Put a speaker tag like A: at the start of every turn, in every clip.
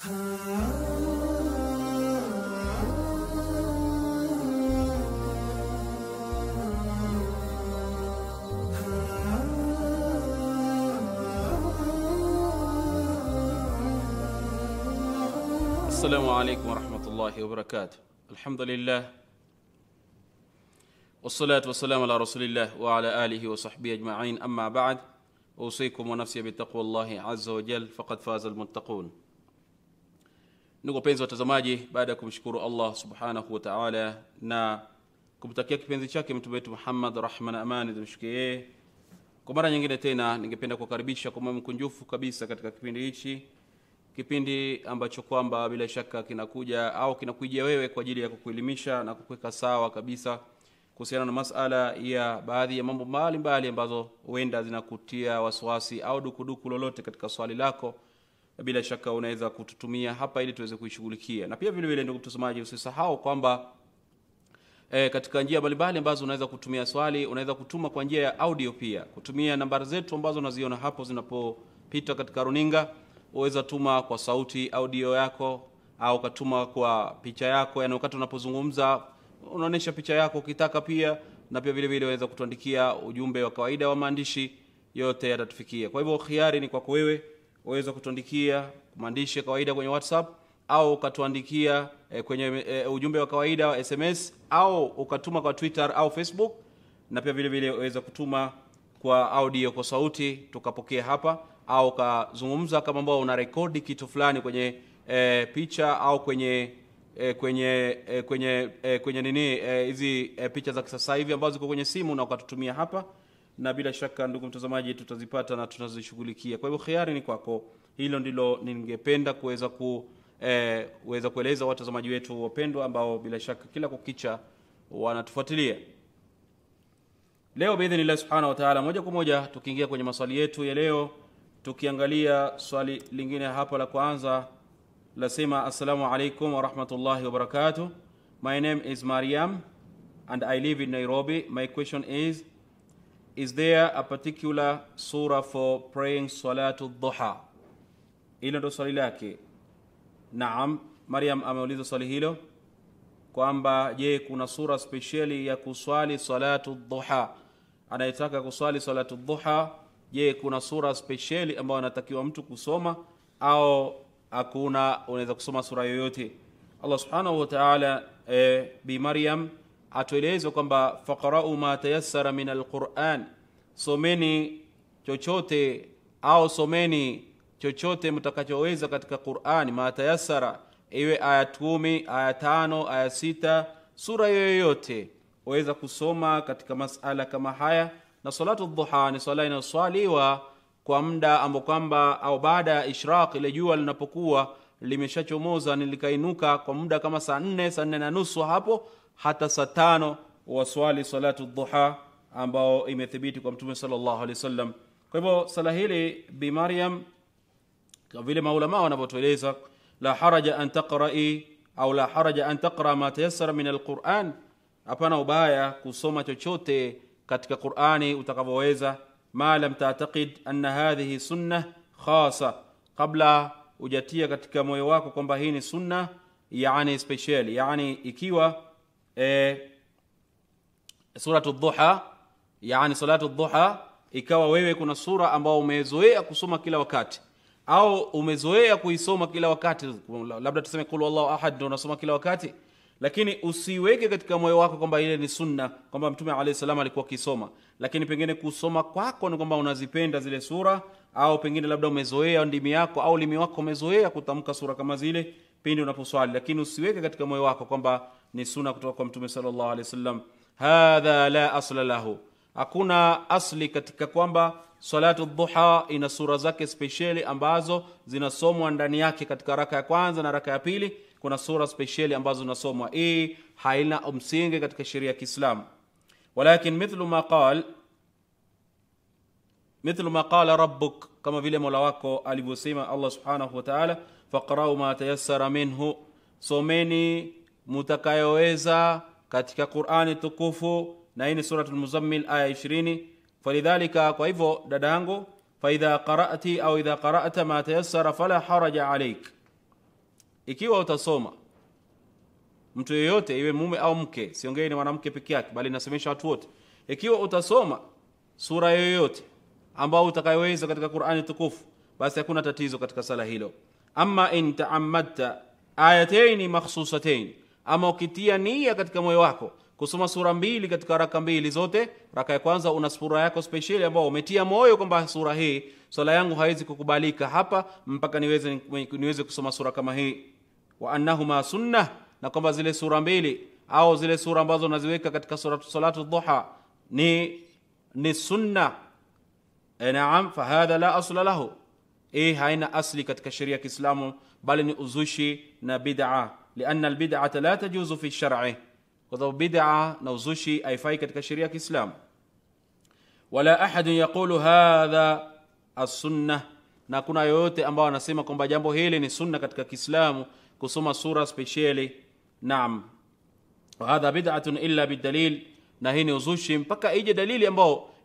A: السلام عليكم ورحمة الله وبركاته الحمد لله والصلاة والسلام على رسول الله وعلى آله وصحبه أجمعين أما بعد أوصيكم ونفسي بتقوى الله عز وجل فقد فاز المتقون Ndugu wapenzi watazamaji, baada ya kumshukuru Allah subhanahu wa ta'ala na kumtakia kipenzi chake mtume wetu Muhammad, rahma na amani zimshukie kwa mara nyingine tena ningependa kukaribisha kwa moyo kunjufu kabisa katika kipindi hichi, kipindi ambacho kwamba bila shaka kinakuja au kinakujia wewe kwa ajili ya kukuelimisha na kukuweka sawa kabisa kuhusiana na masala ya baadhi ya mambo mbalimbali ambazo huenda zinakutia wasiwasi au dukuduku lolote katika swali lako bila shaka unaweza kututumia hapa ili tuweze kuishughulikia. Na pia vile vile, ndugu mtazamaji, usisahau kwamba E, katika njia mbalimbali ambazo unaweza kutumia swali, unaweza kutuma kwa njia ya audio pia kutumia nambari zetu ambazo unaziona hapo zinapopita katika runinga. Uweza tuma kwa sauti audio yako au katuma kwa picha yako, yani wakati unapozungumza unaonyesha picha yako ukitaka pia, na pia vile vile unaweza kutuandikia ujumbe wa kawaida wa maandishi. Yote yatatufikia. Kwa hivyo, khiari ni kwako wewe waweza kutuandikia maandishi ya kawaida kwenye WhatsApp au ukatuandikia e, kwenye e, ujumbe wa kawaida wa SMS au ukatuma kwa Twitter au Facebook, na pia vile vile waweza kutuma kwa audio kwa sauti tukapokea hapa, au ukazungumza kama ambao una rekodi kitu fulani kwenye e, picha au kwenye e, kwenye e, kwenye e, kwenye nini hizi e, e, picha za kisasa hivi ambazo ziko kwenye simu na ukatutumia hapa na bila shaka, ndugu mtazamaji, tutazipata na tutazishughulikia. Kwa hivyo khiari ni kwako. Hilo ndilo ningependa kuweza ku eh, weza kueleza watazamaji wetu wapendwa ambao bila shaka kila kukicha wanatufuatilia. Leo biidhnillah subhanahu wa ta'ala, moja kwa moja tukiingia kwenye maswali yetu ya leo, tukiangalia swali lingine hapa la kwanza lasema, assalamu alaikum wa rahmatullahi wa barakatuh. My name is Mariam and I live in Nairobi. My question is is there a particular surah for praying salatu dhuha hilo ndo swali lake naam mariam ameuliza swali hilo kwamba je kuna sura spesheli ya kuswali salatu dhuha anayetaka kuswali salatu dhuha je kuna sura spesheli ambayo anatakiwa mtu kusoma au hakuna unaweza kusoma sura yoyote allah subhanahu wataala e, eh, bi maryam atueleze kwamba faqra'u ma tayassara min alquran, someni chochote au someni chochote mtakachoweza katika Qur'ani. Ma tayassara, iwe aya kumi, aya tano, aya sita, sura yoyote waweza kusoma katika masala kama haya. Na salatu dhuha ni swala inayoswaliwa kwa muda ambao kwamba au baada ya ishraq, ile jua linapokuwa limeshachomoza, nilikainuka kwa muda kama saa nne, saa nne na nusu hapo hata saa tano waswali salatu dhuha ambao imethibiti kwa Mtume sallallahu alaihi wasallam. Kwa hivyo sala hili bi Maryam, kwa vile maulama wanavyotueleza, la haraja an taqrai au la haraja an taqra ma tayassara min alquran, hapana ubaya kusoma chochote katika Qurani utakavyoweza, ma lam tataqid anna hadhihi sunnah khasa qabla ujatia katika moyo wako kwamba hii ni sunna yani special yani ikiwa e, suratu dhuha yani salatu dhuha ikawa wewe kuna sura ambayo umezoea kusoma kila wakati au umezoea kuisoma kila wakati labda tuseme kul wallahu ahad ndio unasoma kila wakati lakini usiweke katika moyo wako kwamba ile ni sunna kwamba mtume alayhi salam alikuwa akisoma lakini pengine kusoma kwako ni kwamba unazipenda zile sura au pengine labda umezoea ndimi yako au ulimi wako umezoea kutamka sura kama zile pindi unaposwali lakini usiweke katika moyo wako kwamba ni suna kutoka kwa mtume sallallahu alaihi wasallam hadha la asla lahu hakuna asli katika kwamba salatu dhuha ina sura zake spesheli ambazo zinasomwa ndani yake katika raka ya kwanza na raka ya pili kuna sura spesheli ambazo zinasomwa hii haina msingi katika sheria ya kiislamu walakin mithlu ma qal mithlu ma qala rabbuk, kama vile mola wako alivyosema Allah subhanahu wa ta'ala, faqrau ma tayassara minhu, someni mutakayoweza katika Qur'ani tukufu. Na hii ni suratul Muzammil aya 20. Falidhalika, kwa hivyo dada yangu, faidha qara'ti au idha qara'ta ma tayassara fala haraja alayk, ikiwa utasoma mtu yeyote iwe mume au mke, siongei ni mwanamke peke yake, bali nasemesha watu wote. Ikiwa utasoma sura yoyote ambao utakayoweza katika Qur'ani tukufu, basi hakuna tatizo katika sala hilo. Amma in taamadta ayataini makhsusatain, ama ukitia nia katika moyo wako kusoma sura mbili katika raka mbili zote. Raka ya kwanza una sura yako special ambao umetia moyo kwamba sura hii swala yangu haiwezi kukubalika hapa mpaka niweze niweze kusoma sura kama hii, wa annahuma sunnah, na kwamba zile sura mbili au zile sura ambazo unaziweka katika suratu salatu dhuha ni ni sunna إيه، نعم فهذا لا أصل له إيه هين أصلك كشريعة إسلام بل نؤذوشي نبدعة لأن البدعة لا تجوز في الشرع وذو بدعة نوزوشي أي فايكة كشريعة إسلام ولا أحد يقول هذا السنة نكون يوت أم بوا نسيمكم بجنبه هيلي السنة كتك إسلام كسوما سورة سبيشيلي نعم وهذا بدعة إلا بالدليل نهيني وزوشي مبكا إيجي دليل أم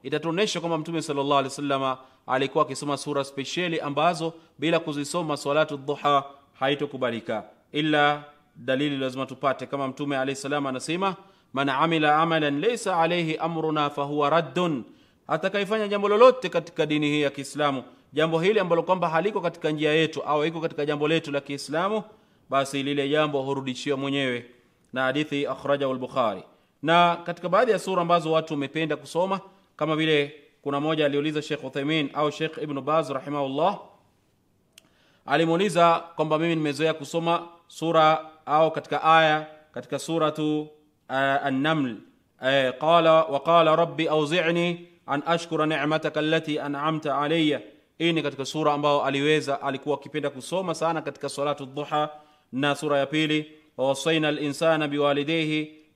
A: itatuonesha kwamba Mtume sallallahu alaihi wasallam alikuwa akisoma sura spesheli ambazo bila kuzisoma salatu dhuha haitokubalika, ila dalili lazima tupate, kama Mtume alaihi salam anasema, man amila amalan laysa alaihi amruna fahuwa raddun, atakaifanya jambo lolote katika dini hii ya Kiislamu, jambo hili ambalo kwamba haliko katika njia yetu au iko katika jambo letu la Kiislamu, basi lile jambo hurudishiwa mwenyewe. Na hadithi akhrajahu al-Bukhari. Na katika baadhi ya sura ambazo watu wamependa kusoma kama vile kuna moja aliuliza Sheikh Uthaymeen au Sheikh Ibn Baz rahimahullah, alimuuliza kwamba mimi nimezoea kusoma sura au katika aya katika suratu uh, eh, an uh, eh, qala wa rabbi auzi'ni an ashkura ni'mataka allati an'amta alayya. Hii ni katika sura ambayo aliweza alikuwa akipenda kusoma sana katika salatu dhuha, na sura ya pili wawasaina al-insana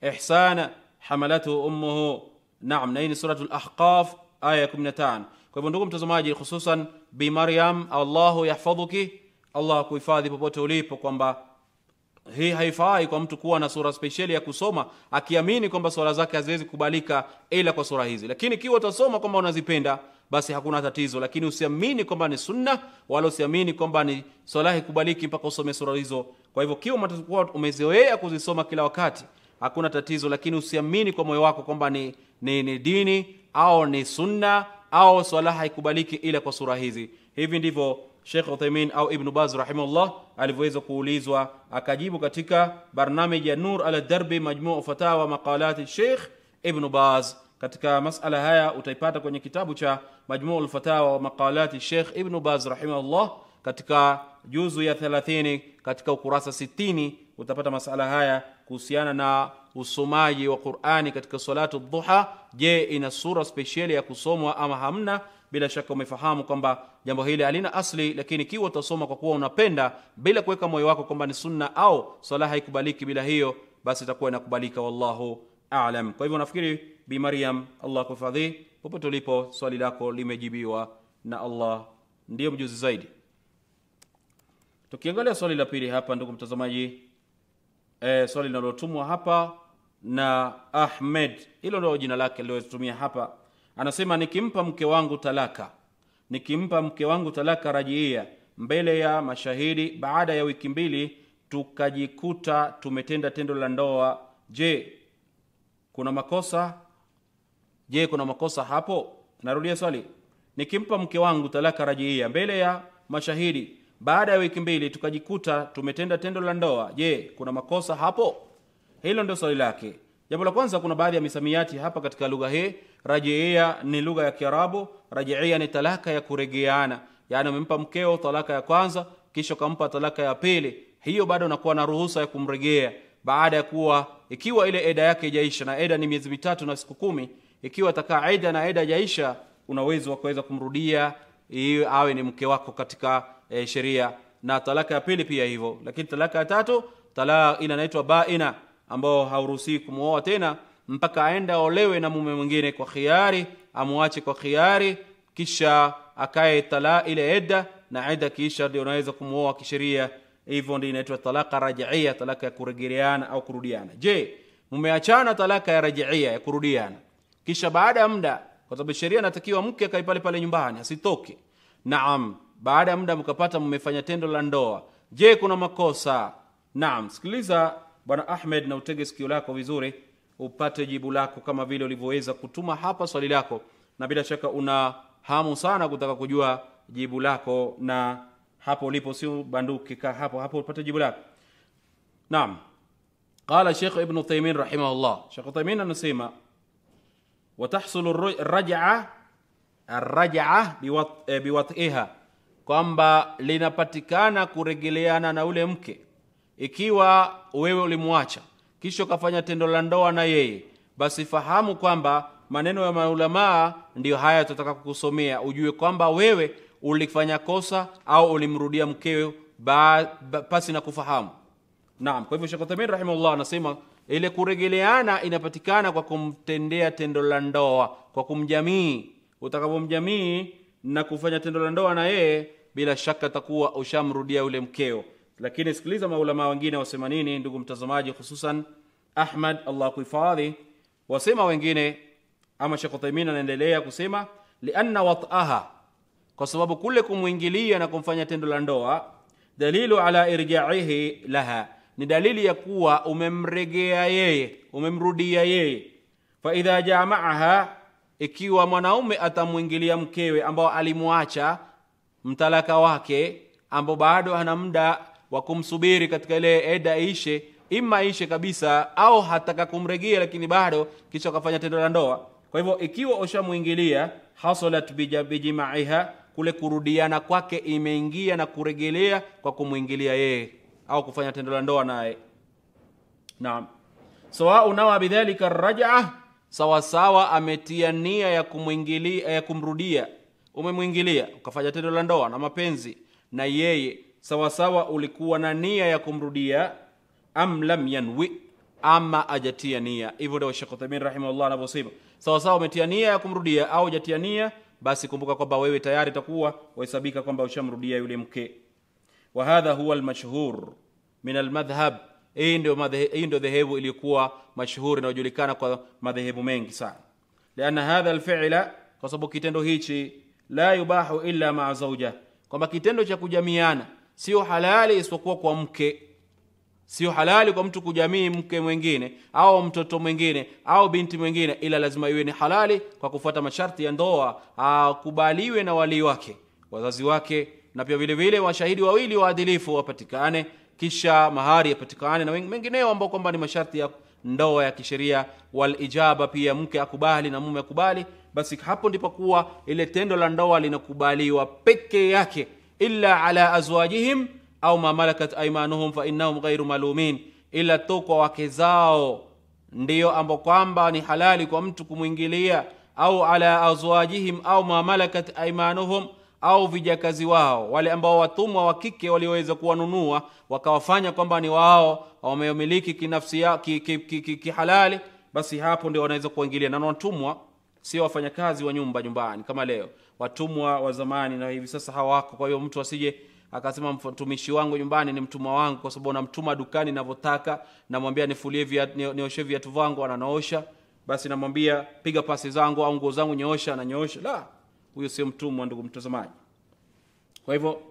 A: ihsana hamalathu ummuhu Naam, na hii ni suratul Ahqaf aya ya 15. Kwa hivyo ndugu mtazamaji, hususan Bi Maryam, Allahu yahfadhuki, Allah kuhifadhi popote ulipo, kwamba hii haifai kwa mtu kuwa na sura speciali ya kusoma akiamini kwamba swala zake haziwezi kukubalika ila kwa sura hizi. Lakini ikiwa utasoma kwamba unazipenda basi hakuna tatizo, lakini usiamini kwamba ni sunna wala usiamini kwamba ni swala haikubaliki mpaka usome sura hizo. Kwa hivyo kiwa umezoea kuzisoma kila wakati hakuna tatizo, lakini usiamini kwa moyo wako kwamba ni, ni, ni dini au ni sunna au swala haikubaliki ila kwa sura hizi. Hivi ndivyo Sheikh Uthaymeen au Ibn Baz rahimahullah alivyoweza kuulizwa, akajibu katika barnamiji ya Nur ala Darbi, majmuu fatawa maqalati Sheikh Ibn Baz. Katika masala haya utaipata kwenye kitabu cha majmuu lfatawa wa maqalati Sheikh Ibn Baz rahimahullah katika juzu ya 30 katika ukurasa 60 utapata masala haya kuhusiana na usomaji wa Qur'ani katika salatu dhuha. Je, ina sura spesheli ya kusomwa ama hamna? Bila shaka umefahamu kwamba jambo hili halina asli, lakini kiwa utasoma kwa kuwa unapenda bila kuweka moyo wako kwamba ni sunna au sala haikubaliki bila hiyo, basi itakuwa inakubalika. Wallahu a'lam. Kwa hivyo nafikiri Bi Maryam, Allah kufadhi, popote ulipo, swali lako limejibiwa na Allah ndiyo mjuzi zaidi. Tukiangalia swali la pili hapa, ndugu mtazamaji e, swali linalotumwa hapa na Ahmed, hilo ndio jina lake lilotumia hapa. Anasema, nikimpa mke wangu talaka, nikimpa mke wangu talaka rajiia mbele ya mashahidi, baada ya wiki mbili tukajikuta tumetenda tendo la ndoa, je, kuna makosa? Je, kuna makosa hapo? Narudia swali, nikimpa mke wangu talaka rajiia mbele ya mashahidi baada ya wiki mbili tukajikuta tumetenda tendo la ndoa, je, kuna makosa hapo? Hilo ndio swali lake. Jambo la kwanza, kuna baadhi ya misamiati hapa katika lugha hii. rajiia ni lugha ya Kiarabu. rajiia ni talaka ya kuregeana, yaani umempa mkeo talaka ya kwanza, kisha ukampa talaka ya pili, hiyo bado unakuwa na ruhusa ya kumregea baada ya kuwa, ikiwa ile eda yake haijaisha, na eda ni miezi mitatu na siku kumi. Ikiwa atakaa eda na eda haijaisha, una wa kuweza kumrudia, awe ni mke wako katika e, sheria na talaka ya pili pia hivyo lakini talaka ya tatu talaa ile inaitwa baina ambao hauruhusi kumwoa tena mpaka aenda olewe na mume mwingine kwa khiari amuache kwa khiari kisha akae talaa ile edda na edda kisha ndio unaweza kumwoa kisheria hivyo ndio inaitwa talaka rajaia talaka ya kuregereana au kurudiana je mumeachana talaka ya rajaia ya kurudiana kisha baada ya muda kwa sababu sheria inatakiwa mke akae pale pale nyumbani asitoke naam baada ya muda mkapata mmefanya tendo la ndoa, je, kuna makosa? Naam, sikiliza bwana Ahmed na utege sikio lako vizuri upate jibu lako kama vile ulivyoweza kutuma hapa swali lako, na bila shaka una hamu sana kutaka kujua jibu lako, na hapo ulipo sio banduki, ka hapo hapo upate jibu lako. Naam, qala Sheikh Ibn Uthaymeen rahimahullah. Sheikh Uthaymeen anasema watahsulu raj'a arraj'a eh, biwat'iha biwat kwamba linapatikana kuregeleana na ule mke. Ikiwa wewe ulimwacha kisha ukafanya tendo la ndoa na yeye, basi fahamu kwamba maneno ya maulamaa ndiyo haya tutataka kukusomea, ujue kwamba wewe ulifanya kosa au ulimrudia mkeo pasi na kufahamu. Naam, kwa hivyo Sheikh rahimahullah anasema ile kuregeleana inapatikana kwa kumtendea tendo la ndoa, kwa kumjamii. Utakapomjamii na kufanya tendo la ndoa na yeye bila shaka atakuwa ushamrudia yule mkeo lakini sikiliza maulama wengine wasema nini ndugu mtazamaji hususan ahmad allah kuhifadhi wasema wengine ama shekh uthaimin anaendelea kusema lianna wataha kwa sababu kule kumwingilia na kumfanya tendo la ndoa dalilu ala irjaihi laha ni dalili ya kuwa umemregea yeye umemrudia yeye faidha jamaaha ikiwa mwanaume atamwingilia mkewe ambao alimwacha mtalaka wake ambao bado ana muda wa kumsubiri katika ile eda ishe, ima ishe kabisa au hataka kumregia lakini bado kisha akafanya tendo la ndoa. Kwa hivyo ikiwa ushamwingilia hasalat bijimaiha, kule kurudiana kwake imeingia na kuregelea kwa kumwingilia yeye au kufanya tendo la ndoa naye. Naam, sawa nawa bidhalika raj'a, sawasawa ametia nia ya kumwingilia ya kumrudia umemwingilia ukafanya tendo la ndoa na mapenzi na yeye sawasawa ulikuwa na nia ya kumrudia am lam yanwi ama ajatia nia hivyo ndio Sheikh uthamin rahimahullah anavyosema sawasawa umetia nia ya kumrudia au ujatia nia basi kumbuka kwamba wewe tayari takuwa wahesabika kwamba ushamrudia yule mke wa hadha huwa almashhur min almadhhab hii ndio hii ndio dhehebu iliyokuwa mashuhuri inayojulikana kwa madhehebu mengi sana liana hadha alfila kwa sababu kitendo hichi la yubahu illa maa zauja, kwamba kitendo cha kujamiana sio halali isipokuwa kwa mke. Sio halali kwa mtu kujamii mke mwingine au mtoto mwingine au binti mwingine, ila lazima iwe ni halali kwa kufuata masharti ya ndoa, akubaliwe na walii wake, wazazi wake, na pia vile vile washahidi wawili waadilifu wapatikane, kisha mahari yapatikane na mengineo ambao kwamba ni masharti ya ndoa ya kisheria. Walijaba, pia mke akubali na mume akubali basi hapo ndipo kuwa ile tendo la ndoa linakubaliwa peke yake illa ala azwajihim au ma malakat aimanuhum fa innahum ghairu malumin ila tu kwa wake zao ndiyo ambao kwamba ni halali kwa mtu kumwingilia au ala azwajihim au ma malakat aimanuhum au vijakazi wao wale ambao watumwa wa kike walioweza kuwanunua wakawafanya kwamba ni wao wamemiliki kinafsi kihalali ki, ki, ki, ki, ki, halali basi hapo ndio wanaweza kuwaingilia na watumwa sio wafanyakazi wa nyumba nyumbani kama leo. Watumwa wa zamani na hivi sasa hawako. Kwa hiyo mtu asije akasema mtumishi wangu nyumbani ni mtumwa wangu, kwa sababu namtuma dukani ninavyotaka, namwambia nifulie viatu, nioshe viatu vangu, ananaosha. Basi namwambia piga pasi zangu au nguo zangu nyoosha, ananyoosha. La, huyo sio mtumwa, ndugu mtazamaji. Kwa hivyo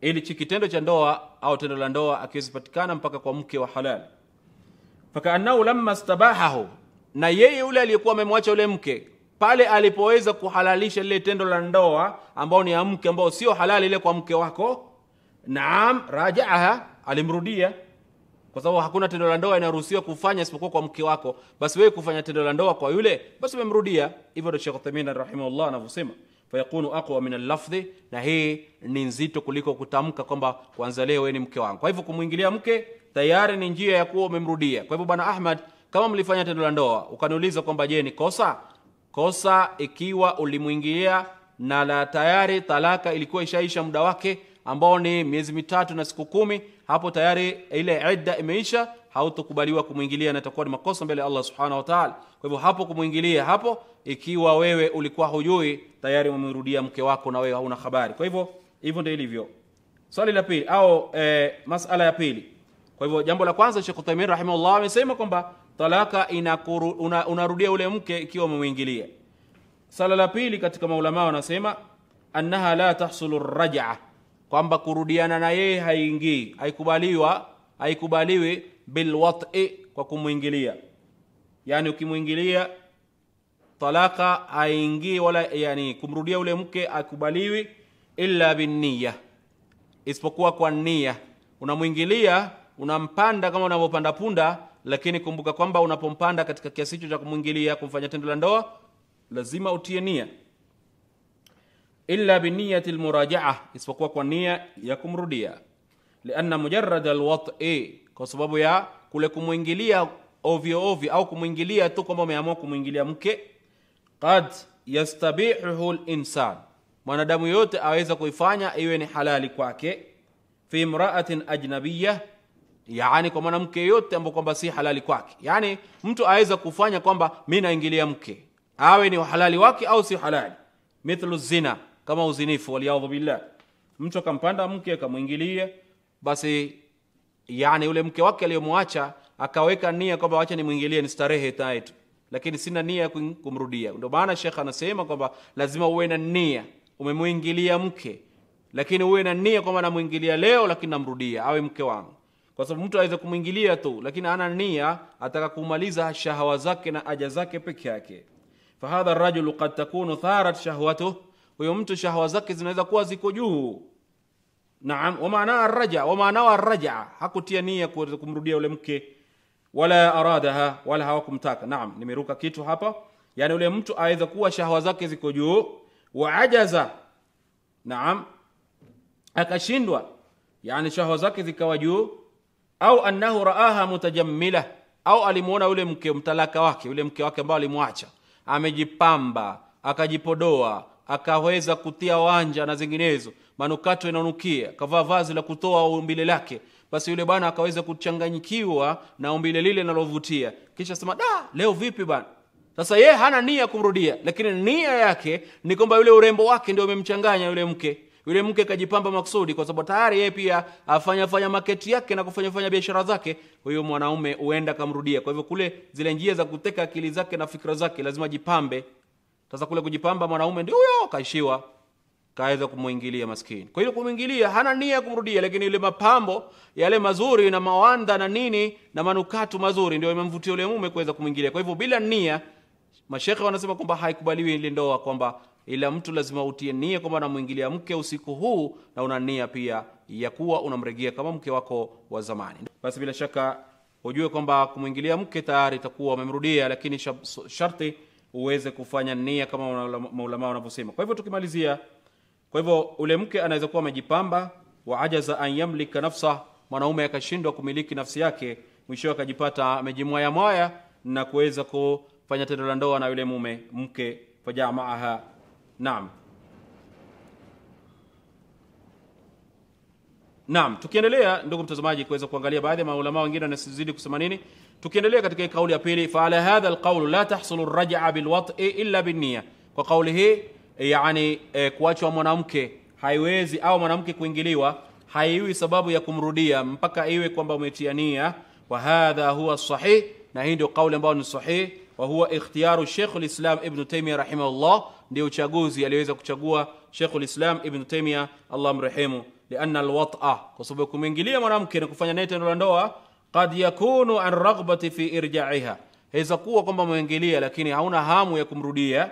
A: ili chi kitendo cha ndoa au tendo la ndoa akiwezipatikana mpaka kwa mke wa halali, fakaannahu lamma stabahahu na yeye yule aliyekuwa amemwacha yule mke pale alipoweza kuhalalisha lile tendo la ndoa ambao ni ya mke ambao sio halali ile kwa mke wako naam rajaaha alimrudia kwa sababu hakuna tendo la ndoa inaruhusiwa kufanya isipokuwa kwa mke wako basi wewe kufanya tendo la ndoa kwa yule basi umemrudia hivyo ndio Sheikh Uthaymeen rahimahullah anavyosema fayakunu aqwa min allafdhi na hii ni nzito kuliko kutamka kwamba kwanza leo wewe ni mke wangu kwa hivyo kumwingilia mke tayari ni njia ya kuwa umemrudia kwa hivyo bwana Ahmad kama mlifanya tendo la ndoa, ukaniuliza kwamba je, ni kosa? Kosa ikiwa ulimwingilia na la tayari talaka ilikuwa ishaisha muda wake ambao ni miezi mitatu na siku kumi, hapo tayari ile idda imeisha, hautokubaliwa kumwingilia na itakuwa ni makosa mbele ya Allah subhanahu wa ta'ala. Kwa hivyo hapo kumwingilia hapo, ikiwa wewe ulikuwa hujui tayari, umemrudia mke wako na wewe hauna habari. Kwa hivyo hivyo ndio ilivyo. Swali la pili au e, masala ya pili. Kwa hivyo jambo la kwanza, Sheikh Uthaymeen rahimahullah amesema kwamba talaka inakuru, una, unarudia ule mke ikiwa umemwingilia. Sala la pili katika maulamaa wanasema annaha la tahsulu raja kwamba kurudiana na yeye haingii, haikubaliwa, haikubaliwi bilwati, kwa kumwingilia. Yani ukimwingilia talaka haingii wala, yani kumrudia ule mke akubaliwi illa binniya, isipokuwa kwa nia. Unamwingilia, unampanda kama unavyopanda punda lakini kumbuka kwamba unapompanda katika kiasi hicho cha kumwingilia kumfanya tendo la ndoa, lazima utie nia, illa biniyati lmurajaa, isipokuwa kwa nia ya kumrudia, lianna mujarad alwati, kwa sababu ya kule kumwingilia ovyo ovyo au kumwingilia tu kwamba umeamua kumwingilia mke, qad yastabihuhu linsan, mwanadamu yoyote aweza kuifanya iwe ni halali kwake, fi imraatin ajnabiya yaani kwa mwanamke yote ambao kwamba si halali kwake, yaani mtu aweza kufanya kwamba mi naingilia mke, awe ni halali wake au si halali, mithlu zina, kama uzinifu, waliaudhu billah, mtu akampanda mke akamwingilia, basi yani yule mke wake aliyomwacha akaweka nia kwamba wacha nimwingilie, ni starehe taitu, lakini sina nia ya kumrudia. Ndio maana Sheikh anasema kwamba lazima uwe na nia, umemwingilia mke, lakini uwe na nia kwamba namwingilia leo, lakini namrudia, awe mke wangu kwa sababu mtu aweze kumwingilia tu lakini ana nia ataka kumaliza shahawa zake na aja zake peke yake fahadha rajulu kad takunu tharat shahwatuh huyo mtu shahawa zake zinaweza kuwa ziko juu naam wamaanaa arraja wamaanao arraja hakutia nia kuweza kumrudia yule mke wala aradaha wala hawakumtaka naam nimeruka kitu hapa yani yule mtu aweza kuwa shahawa zake ziko juu waajaza naam akashindwa yani shahawa zake zikawa juu au annahu raaha mutajammila, au alimuona yule mke mtalaka wake yule mke wake ambao alimwacha amejipamba, akajipodoa, akaweza kutia wanja na zinginezo, manukato inanukia akavaa vazi la kutoa umbile lake basi yule bwana akaweza kuchanganyikiwa na umbile lile linalovutia, kisha sema da, leo vipi bwana. Sasa yeye hana nia kumrudia, lakini nia yake ni kwamba yule urembo wake ndio umemchanganya yule mke yule mke kajipamba maksudi kwa sababu tayari yeye pia afanya fanya maketi yake na kufanya fanya biashara zake. Kwa hiyo mwanaume huenda kamrudia. Kwa hivyo kule zile njia za kuteka akili zake na fikra zake lazima jipambe. Sasa kule kujipamba, mwanaume ndio huyo kaishiwa, kaweza kumuingilia maskini. Kwa hiyo kumuingilia hana nia ya kumrudia, lakini ile mapambo yale mazuri na mawanda na nini na manukatu mazuri ndio imemvutia yule mume kuweza kumuingilia Kwa hivyo bila nia, mashekhe wanasema kwamba haikubaliwi ile ndoa kwamba ila mtu lazima utie nia kwamba namwingilia mke usiku huu, na una nia pia ya kuwa unamregea kama mke wako wa zamani. Basi bila shaka ujue kwamba kumwingilia mke tayari itakuwa umemrudia, lakini sharti uweze kufanya nia kama maulama wanavyosema. Kwa hivyo tukimalizia, kwa hivyo ule mke anaweza kuwa amejipamba, wa ajaza an yamlika nafsa, mwanaume akashindwa kumiliki nafsi yake, mwishowe akajipata amejimwayamwaya na kuweza kufanya tendo la ndoa na yule mume mke, fajamaaha Naam. Naam, tukiendelea ndugu mtazamaji kuweza kuangalia baadhi ya maulama wengine wanazidi kusema nini. Tukiendelea katika kauli ya pili, fa ala hadha alqawl la tahsulu arja'a bilwat'i illa binniya. Kwa kauli hii yani e, kuachwa mwanamke haiwezi au mwanamke kuingiliwa haiwi sababu ya kumrudia mpaka iwe kwamba umetia nia. Wa hadha huwa sahih, na hii ndio kauli ambayo ni sahih wa huwa ikhtiyaru Sheikhul Islam Ibn Taymiyyah rahimahullah, ndio uchaguzi aliweza kuchagua Sheikhul Islam Ibn Taymiyyah Allah mrehemu, lianna alwat'a, kwa sababu kumwingilia mwanamke na kufanya naye tendo la ndoa, qad yakunu an raghbati fi irja'iha, haweza kuwa kwamba mwingilia, lakini hauna hamu ya kumrudia.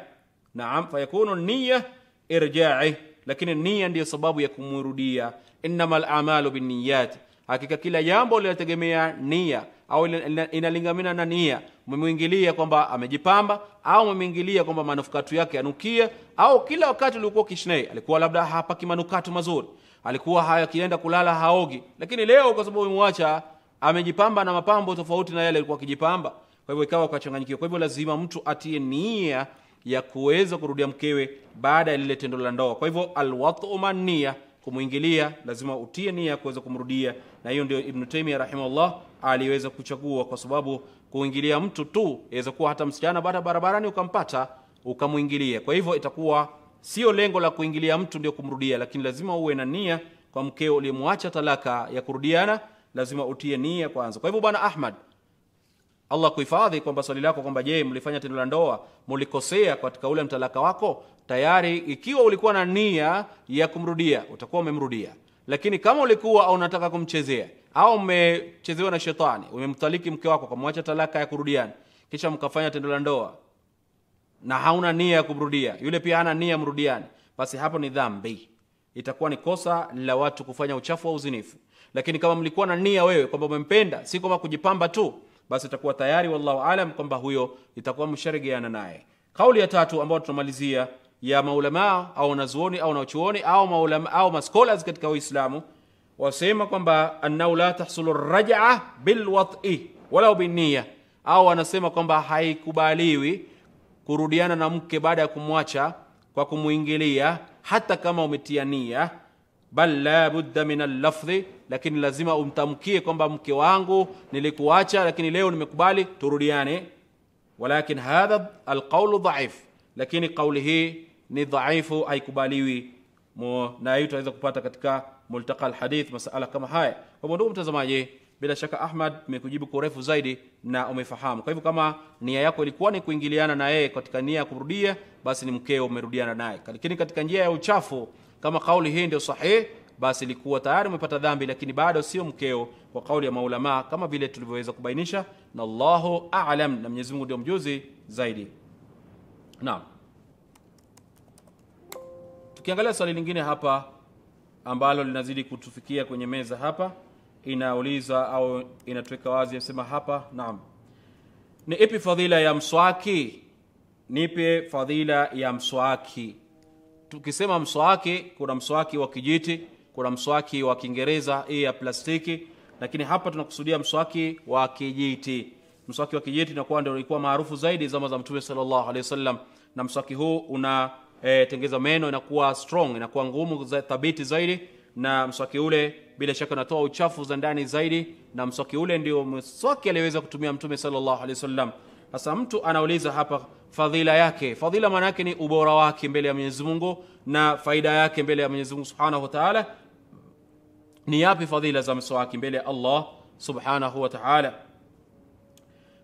A: Naam, fayakunu niyya irja'i, lakini nia ndiyo sababu ya kumrudia. Innamal a'malu binniyat, hakika kila jambo linategemea nia au inalingamana na nia umemwingilia kwamba amejipamba au umemwingilia kwamba manukato yake yanukia, au kila wakati ulikuwa kishnei alikuwa labda hapa manukato mazuri, alikuwa hayakienda kulala haogi, lakini leo kwa sababu umemwacha amejipamba na mapambo tofauti na yale alikuwa akijipamba, kwa hivyo ikawa ukachanganyikiwa. Kwa hivyo lazima mtu atie nia ya kuweza kurudia mkewe baada ya lile tendo la ndoa. Kwa hivyo alwatu mania kumwingilia lazima utie nia kuweza kumrudia, na hiyo ndio Ibn Taymiyyah rahimahullah aliweza kuchagua, kwa sababu kuingilia mtu tu, iweze kuwa hata msichana baada barabarani ukampata ukamwingilia. Kwa hivyo itakuwa sio lengo la kuingilia mtu ndio kumrudia, lakini lazima uwe na nia kwa mkeo uliyemwacha talaka ya kurudiana, lazima utie nia kwanza. Kwa hivyo bwana Ahmad, Allah kuhifadhi, kwamba swali lako kwamba je, mlifanya tendo la ndoa, mlikosea katika ule mtalaka wako, tayari ikiwa ulikuwa na nia ya kumrudia utakuwa umemrudia, lakini kama ulikuwa unataka kumchezea au mmechezewa na shetani, umemtaliki mke wako ukamwacha talaka ya kurudiana, kisha mkafanya tendo la ndoa na hauna nia ya kumrudia yule, pia hana nia mrudiani, basi hapo ni dhambi, itakuwa ni kosa la watu kufanya uchafu wa uzinifu. Lakini kama mlikuwa na nia wewe kwamba umempenda, si kwamba kujipamba tu, basi itakuwa tayari, wallahu alam, kwamba huyo itakuwa msharigiana naye. Kauli ya tatu ambayo tunamalizia ya maulamaa au wanazuoni au wanachuoni au maulama au maskolas katika Uislamu wasema kwamba annahu la tahsulu raja bilwati walau binniya, au wanasema kwamba haikubaliwi kurudiana na mke baada ya kumwacha kwa kumwingilia hata kama umetia nia, bal la budda min allafdhi, lakini lazima umtamkie kwamba mke wangu nilikuacha, lakini leo nimekubali turudiane. Walakin hadha alqaulu dhaif, lakini kauli hii ni dhaifu, haikubaliwi na hiyo tunaweza kupata katika multaqa alhadith masala kama haya kwa hivyo ndugu mtazamaji bila shaka ahmad umekujibu kwa urefu zaidi na umefahamu kwa hivyo kama nia yako ilikuwa ni kuingiliana na yeye katika nia ya kurudia basi ni mkeo umerudiana naye lakini katika njia ya uchafu kama kauli hii ndio sahihi basi ilikuwa tayari umepata dhambi lakini bado sio mkeo kwa kauli ya maulamaa kama vile tulivyoweza kubainisha na allahu alam na mwenyezi mungu ndio mjuzi zaidi naam tukiangalia swali lingine hapa ambalo linazidi kutufikia kwenye meza hapa inauliza au inatuweka wazi, inasema hapa, naam, ni ipi fadhila ya mswaki? Nipe fadhila ya mswaki. Tukisema mswaki, kuna mswaki wa kijiti, kuna mswaki wa Kiingereza hii ya plastiki, lakini hapa tunakusudia mswaki wa kijiti. Mswaki wa kijiti inakuwa ndio ilikuwa maarufu zaidi zama za Mtume sallallahu alaihi wasallam, na mswaki huu una e, tengeza meno inakuwa strong, inakuwa ngumu za, thabiti zaidi, na mswaki ule bila shaka unatoa uchafu za ndani zaidi, na mswaki ule ndio mswaki aliyeweza kutumia Mtume sallallahu alaihi wasallam. Sasa mtu anauliza hapa fadhila yake. Fadhila maana yake ni ubora wake mbele ya Mwenyezi Mungu na faida yake mbele ya Mwenyezi Mungu Subhanahu wa Ta'ala. Ni yapi fadhila za mswaki mbele ya Allah Subhanahu wa Ta'ala?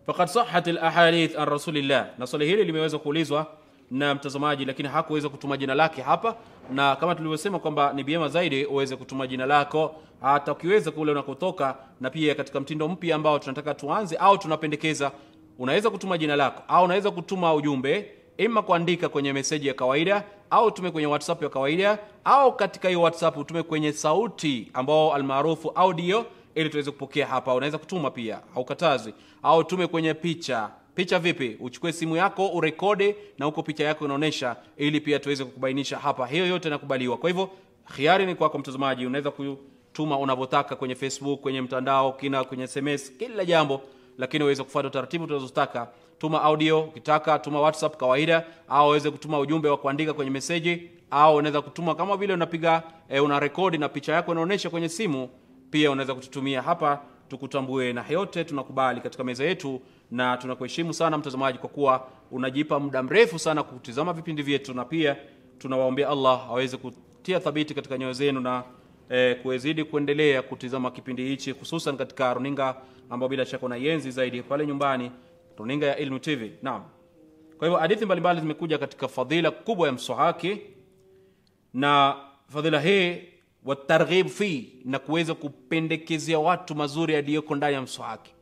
A: Faqad sahhat al ahadith an Rasulillah, na swali hili limeweza kuulizwa na mtazamaji, lakini hakuweza kutuma jina lake hapa, na kama tulivyosema kwamba ni vyema zaidi uweze kutuma jina lako hata ukiweza kule unakotoka, na pia katika mtindo mpya ambao tunataka tuanze au tunapendekeza, unaweza kutuma jina lako au unaweza kutuma ujumbe ima kuandika kwenye meseji ya kawaida au utume kwenye WhatsApp ya kawaida au katika hiyo WhatsApp utume kwenye sauti ambao almaarufu audio, ili tuweze kupokea hapa. Unaweza kutuma pia, haukatazi, au utume kwenye picha picha vipi? Uchukue simu yako urekode, na huko picha yako inaonyesha, ili pia tuweze kukubainisha hapa. Hiyo yote inakubaliwa Kwa hivyo khiari ni kwako mtazamaji, unaweza kutuma unavyotaka kwenye Facebook, kwenye mtandao, kina kwenye SMS, kila jambo, lakini uweze kufuata taratibu tunazotaka. Tuma audio ukitaka, tuma WhatsApp kawaida, au uweze kutuma ujumbe wa kuandika kwenye meseji, au unaweza kutuma kama vile unapiga e, una rekodi na picha yako inaonyesha kwenye simu, pia unaweza kututumia hapa tukutambue, na yote tunakubali katika meza yetu na tunakuheshimu sana mtazamaji, kwa kuwa unajipa muda mrefu sana kutizama vipindi vyetu, na pia tunawaombea Allah aweze kutia thabiti katika nyoyo zenu na e, eh, kuwezidi kuendelea kutizama kipindi hichi, hususan katika runinga ambayo bila shaka unaienzi zaidi pale nyumbani, runinga ya Ilmu TV. Naam. Kwa hivyo hadithi mbalimbali zimekuja katika fadhila kubwa ya mswahaki na fadhila hii watarghib fi na kuweza kupendekezea watu mazuri yaliyoko ndani ya mswahaki.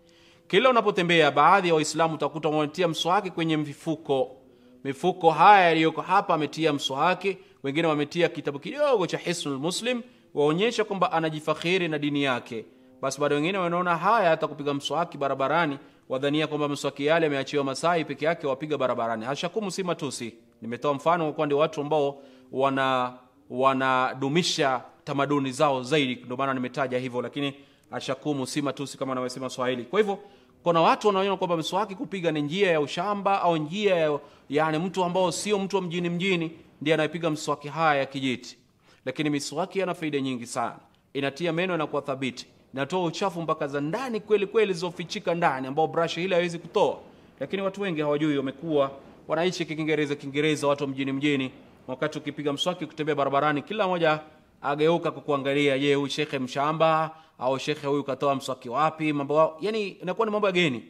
A: Kila unapotembea, baadhi ya wa Waislamu utakuta wametia mswaki kwenye mifuko. Mifuko haya yaliyoko hapa ametia mswaki, wengine wametia kitabu kidogo cha Hisnul Muslim, waonyesha kwamba anajifakhiri na dini yake. Basi bado wengine wanaona haya, hata kupiga mswaki barabarani wadhania kwamba mswaki yale ameachiwa Masai peke yake wapiga barabarani. Hashakumu si matusi. Nimetoa mfano kwa ndio watu ambao wana wanadumisha tamaduni zao zaidi, ndio maana nimetaja hivyo, lakini ashakumu si matusi kama anavyosema Swahili. Kwa hivyo kuna watu wanaona kwamba mswaki kupiga ni njia ya ushamba au njia ya yani mtu ambao sio mtu wa mjini mjini ndiye anayepiga mswaki haya ya kijiti, lakini miswaki yana faida nyingi sana. Inatia meno yanakuwa thabiti, inatoa uchafu mpaka za ndani kweli kweli zofichika ndani, ambao brush ile haiwezi kutoa. Lakini watu wengi hawajui, wamekuwa wanaishi Kiingereza Kiingereza, watu wa mjini mjini, wakati ukipiga mswaki kutembea barabarani, kila moja ageuka kukuangalia, je, huyu shekhe mshamba au shekhe huyu katoa mswaki wapi? Mambo yao yani inakuwa ni mambo ya geni,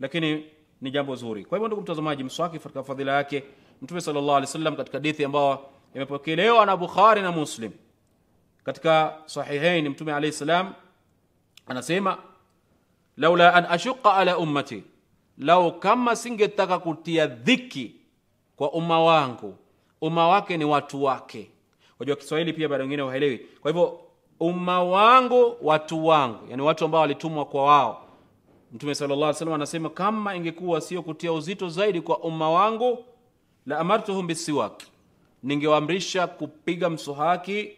A: lakini ni jambo zuri. Kwa hivyo, ndugu mtazamaji, mswaki katika fadhila yake Mtume sallallahu alaihi wasallam katika hadithi ambayo imepokelewa na Bukhari na Muslim katika sahihain, Mtume alaihi salam anasema laula an ashuqa ala ummati, lau kama singetaka kutia dhiki kwa umma wangu. Umma wake ni watu wake wajua Kiswahili pia bado wengine waelewi. Kwa hivyo umma wangu, watu wangu, yani watu ambao walitumwa kwa wao. Mtume sallallahu alaihi wasallam anasema kama ingekuwa sio kutia uzito zaidi kwa umma wangu la amartuhum bisiwak, ningewaamrisha kupiga msuhaki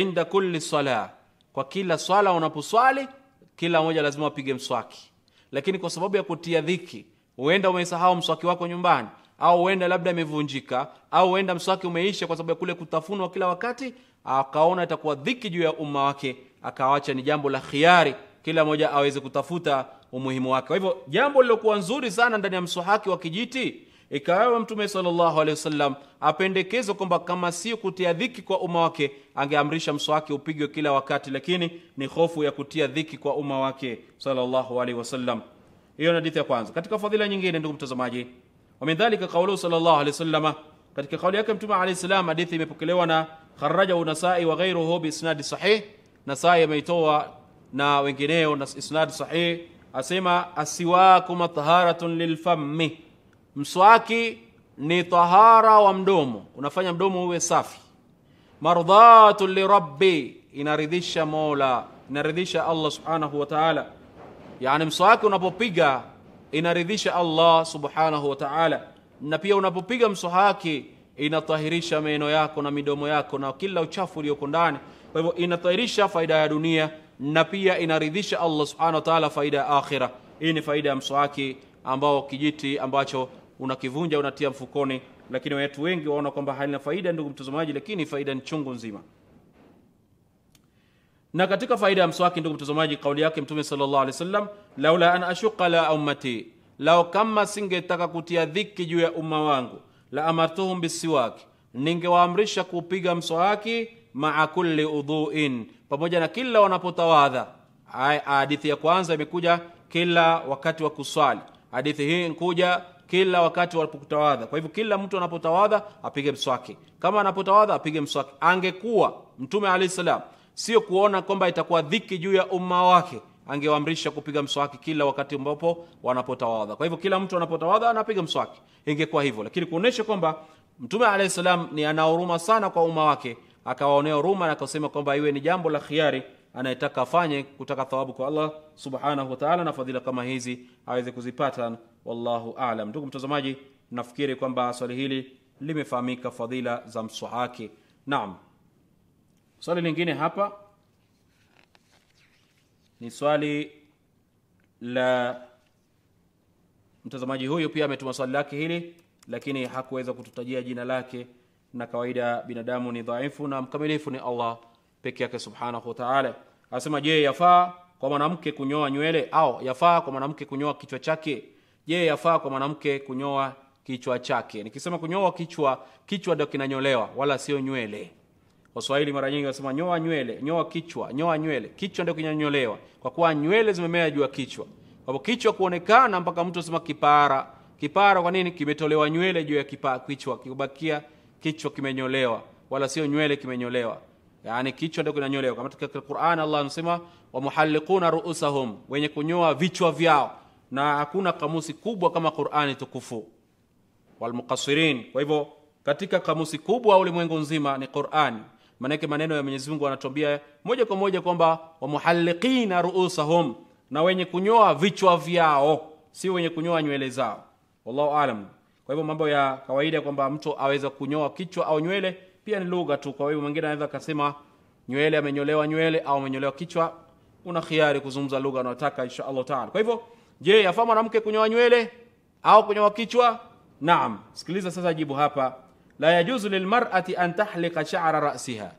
A: inda kulli sala, kwa kila swala unaposwali, kila mmoja lazima wapige mswaki. Lakini kwa sababu ya kutia dhiki, huenda umesahau mswaki wako nyumbani au huenda labda imevunjika au huenda mswaki umeisha kwa sababu ya kule kutafunwa kila wakati, akaona itakuwa dhiki juu ya umma wake, akawacha ni jambo la khiari, kila mmoja aweze kutafuta umuhimu wake. Kwa hivyo jambo lilokuwa nzuri sana ndani ya mswaki wa kijiti ikawewa Mtume sallallahu alaihi wasallam apendekezwa kwamba kama sio kutia dhiki kwa umma wake, angeamrisha mswaki upigwe kila wakati, lakini ni hofu ya kutia dhiki kwa umma wake sallallahu alaihi wasallam. Hiyo ni hadithi ya kwanza. Katika fadhila nyingine, ndugu mtazamaji ومن ذلك قوله صلى الله عليه وسلم كتك قولي أكم تما عليه السلام حديثي مبكليونا خرجه نسائي وغيره بإسناد صحيح نسائي ميتوا نا وينكينيو إسناد صحيح أسيما السواك مطهارة للفم مسواكي ni tahara wa mdomo unafanya mdomo مرضات لربي إن lirabbi مولا إن inaridhisha الله سبحانه وتعالى يعني yani mswaki unapopiga inaridhisha Allah subhanahu wa ta'ala, na pia unapopiga mswaki inatahirisha meno yako na midomo yako na kila uchafu ulioko ndani. Kwa hivyo inatahirisha faida ya dunia na pia inaridhisha Allah subhanahu wa ta'ala faida ya akhira. Hii ni faida ya mswaki ambao kijiti ambacho unakivunja unatia mfukoni, lakini watu wengi waona kwamba halina faida, ndugu mtazamaji, lakini faida ni chungu nzima. Na katika faida ya mswaki, ndugu mtazamaji, kauli yake Mtume sallallahu alaihi wasallam, laula an ashuqa la ummati, lao kama singetaka kutia dhiki juu ya umma wangu, la amartuhum bisiwaki, ningewaamrisha kupiga mswaki, maa kulli udhuin, pamoja na kila wanapotawadha. Hadithi ya kwanza imekuja kila wakati wa kuswali, hadithi hii inkuja kila wakati wanapotawadha. Kwa hivyo kila mtu anapotawadha apige mswaki, kama anapotawadha apige mswaki. Angekuwa Mtume alayhi salam sio kuona kwamba itakuwa dhiki juu ya umma wake angewaamrisha kupiga mswaki kila wakati ambapo wanapotawadha kwa hivyo kila mtu anapotawadha anapiga mswaki ingekuwa hivyo lakini kuonesha kwamba mtume alahi salam ni anaoruma sana kwa umma wake akawaonea huruma na akasema kwamba iwe ni jambo la khiari anayetaka afanye kutaka thawabu kwa allah subhanahu wataala na fadhila kama hizi aweze kuzipata wallahu alam ndugu mtazamaji nafikiri kwamba swali hili limefahamika fadhila za mswaki naam Swali lingine hapa ni swali la mtazamaji huyu, pia ametuma swali lake hili, lakini hakuweza kututajia jina lake, na kawaida binadamu ni dhaifu na mkamilifu ni Allah peke yake subhanahu wa ta'ala. Anasema, je, yafaa kwa mwanamke kunyoa nywele au yafaa kwa mwanamke kunyoa kichwa chake? Je, yafaa kwa mwanamke kunyoa kichwa chake? Nikisema kunyoa kichwa, kichwa ndio kinanyolewa, wala sio nywele. Waswahili mara nyingi wanasema nyoa nywele, nyoa kichwa, nyoa nywele. Kichwa ndio kinanyolewa, kwa kuwa nywele zimemea juu ya kichwa. Kwa hivyo kichwa kuonekana mpaka mtu asema kipara. Kipara kwa nini? Kimetolewa nywele juu ya kipara kichwa, kibakia kichwa kimenyolewa, wala sio nywele kimenyolewa. Yaani kichwa ndio kinanyolewa. Kama katika Qur'an Allah anasema wa muhalliquna ru'usahum, wenye kunyoa vichwa vyao. Na hakuna kamusi kubwa kama Qur'ani tukufu. Wal Kwa hivyo katika kamusi kubwa ulimwengu nzima ni Qur'ani. Maanake maneno ya Mwenyezi Mungu anatuambia moja kwa moja kwamba wamuhalliqina ruusahum, na wenye kunyoa vichwa vyao, si wenye kunyoa nywele zao. Wallahu alam. Kwa hivyo mambo ya kawaida kwamba mtu aweza kunyoa kichwa au nywele pia ni lugha tu. Kwa hivyo mwingine anaweza akasema nywele amenyolewa nywele au amenyolewa kichwa. Una khiari kuzungumza lugha unayotaka insha Allah taala. Kwa hivyo, je, yafaa mwanamke kunyoa nywele au kunyoa kichwa? Naam. Sikiliza sasa jibu hapa la yajuzu lilmarati an tahlika sha'ra rasiha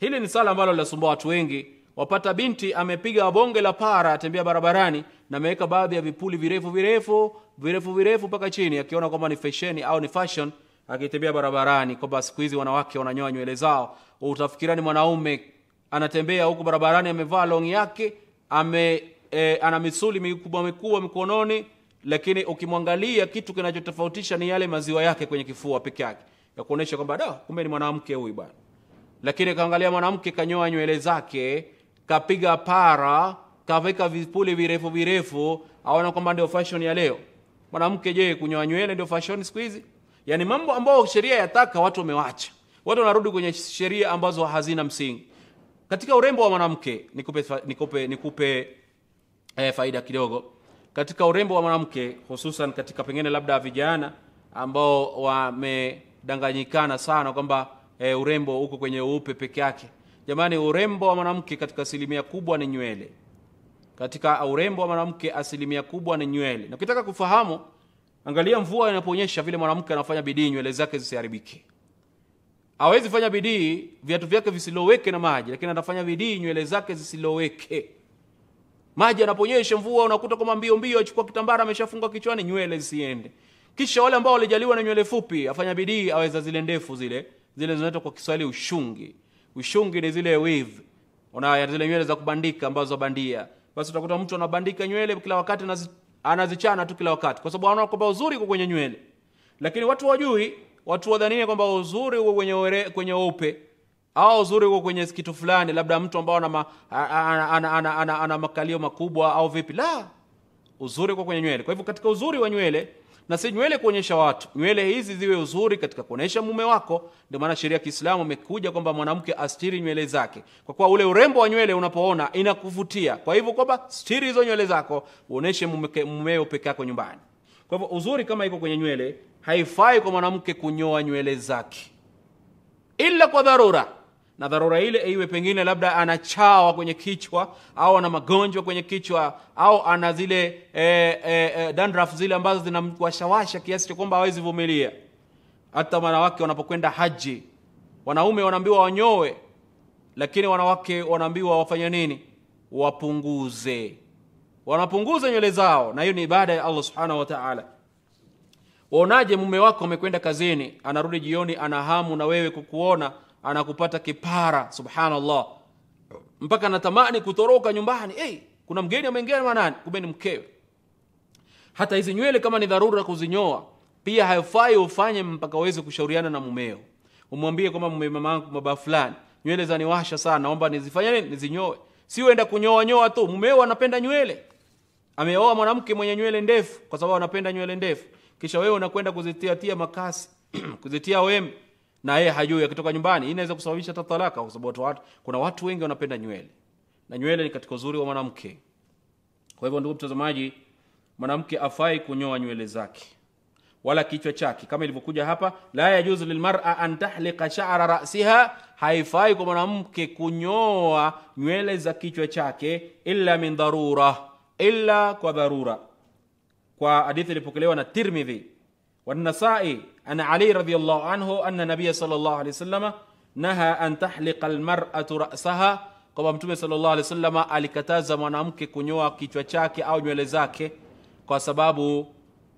A: hili ni sala ambalo linasumbua watu wengi wapata binti amepiga bonge la para atembea barabarani na ameweka baadhi ya vipuli virefu virefu virefu virefu mpaka chini akiona kwamba ni fesheni au ni fashion akitembea barabarani kwamba siku hizi wanawake wananyoa nywele zao utafikiria ni mwanaume anatembea huku barabarani amevaa long yake ame e, ana misuli mikubwa mikubwa mikononi lakini ukimwangalia kitu kinachotofautisha ni yale maziwa yake kwenye kifua peke yake ya kuonesha kwamba da, kumbe ni mwanamke huyu bwana. Lakini kaangalia mwanamke, kanyoa nywele zake, kapiga para, kaweka vipuli virefu virefu, aona kwamba ndio fashion ya leo. Mwanamke je, kunyoa nywele ndio fashion siku hizi? Yaani mambo ambayo sheria yataka watu wamewacha, watu wanarudi kwenye sheria ambazo hazina msingi. Katika urembo wa mwanamke, nikupe nikupe nikupe eh, faida kidogo katika urembo wa mwanamke, hususan katika pengine labda vijana ambao wame kudanganyikana sana kwamba e, urembo uko kwenye uupe peke yake. Jamani, urembo wa mwanamke katika asilimia kubwa ni nywele. Katika urembo wa mwanamke asilimia kubwa ni nywele, na ukitaka kufahamu, angalia mvua inaponyesha vile mwanamke anafanya bidii nywele zake zisiharibike. Hawezi fanya bidii viatu vyake visiloweke na maji, lakini anafanya bidii nywele zake zisiloweke. Maji anaponyesha mvua, unakuta kwamba mbio mbio achukua kitambara ameshafunga kichwani, nywele zisiende. Kisha wale ambao walijaliwa na nywele fupi afanya bidii aweza zile ndefu zile zile zinaitwa kwa Kiswahili ushungi. Ushungi ni zile wave, una zile nywele za kubandika ambazo bandia. Basi utakuta mtu anabandika nywele kila wakati, anazichana tu kila wakati, kwa sababu anaona kwamba uzuri uko kwenye nywele, lakini watu wajui, watu wadhanie kwamba uzuri uko kwenye ure, kwenye upe au uzuri uko kwenye kitu fulani, labda mtu ambao ana, ma, ana, ana, ana, ana, ana makalio makubwa au vipi. La, uzuri uko kwenye nywele. Kwa hivyo katika uzuri wa nywele na si nywele kuonyesha watu. Nywele hizi ziwe uzuri katika kuonyesha mume wako. Ndio maana sheria ya Kiislamu imekuja kwamba mwanamke astiri nywele zake, kwa kuwa ule urembo wa nywele unapoona inakuvutia. Kwa hivyo kwamba stiri hizo nywele zako, uoneshe mumeo peke yako nyumbani. Kwa hivyo uzuri kama iko kwenye nywele, haifai kwa mwanamke kunyoa nywele zake ila kwa dharura na dharura ile iwe pengine labda anachawa kwenye kichwa au ana magonjwa kwenye kichwa au ana zile e, eh, e, eh, e, eh, dandraf zile ambazo zinamwashawasha kiasi cha kwamba hawezi vumilia. Hata wanawake wanapokwenda haji, wanaume wanaambiwa wanyoe, lakini wanawake wanaambiwa wafanye nini? Wapunguze, wanapunguza nywele zao, na hiyo ni ibada ya Allah subhanahu wa ta'ala. Waonaje mume wako amekwenda kazini, anarudi jioni, ana hamu na wewe kukuona anakupata kipara. Subhanallah, mpaka natamani kutoroka nyumbani. Hey, kuna mgeni ameingia manani, kumbe ni mkewe. Hata hizi nywele kama ni dharura kuzinyoa pia haifai ufanye mpaka uweze kushauriana na mumeo, umwambie kwamba mume, mamangu, baba fulani, nywele zaniwasha sana, naomba nizifanye nini, nizinyoe. Si uenda kunyoa nyoa tu, mumeo anapenda nywele, ameoa mwanamke mwenye nywele ndefu, kwa sababu anapenda nywele ndefu, kisha wewe unakwenda kuzitiatia makasi kuzitia wembe na yeye hajui, akitoka nyumbani, inaweza kusababisha hata talaka, kwa sababu watu kuna watu wengi wanapenda nywele na nywele ni katika uzuri wa mwanamke. Kwa hivyo, ndugu mtazamaji, mwanamke afai kunyoa nywele zake wala kichwa chake, kama ilivyokuja hapa, la yajuzu lilmar'a an tahliqa sha'ra ra'siha, haifai kwa mwanamke kunyoa nywele za kichwa chake, illa min dharura, illa kwa dharura. Kwa hadithi ilipokelewa na Tirmidhi والنسائي عن علي رضي الله عنه أن النبي صلى الله عليه وسلم نهى أن تحلق المرأة رأسها kwamba mtume sallallahu alaihi wasallam alikataza mwanamke kunyoa kichwa chake au nywele zake kwa sababu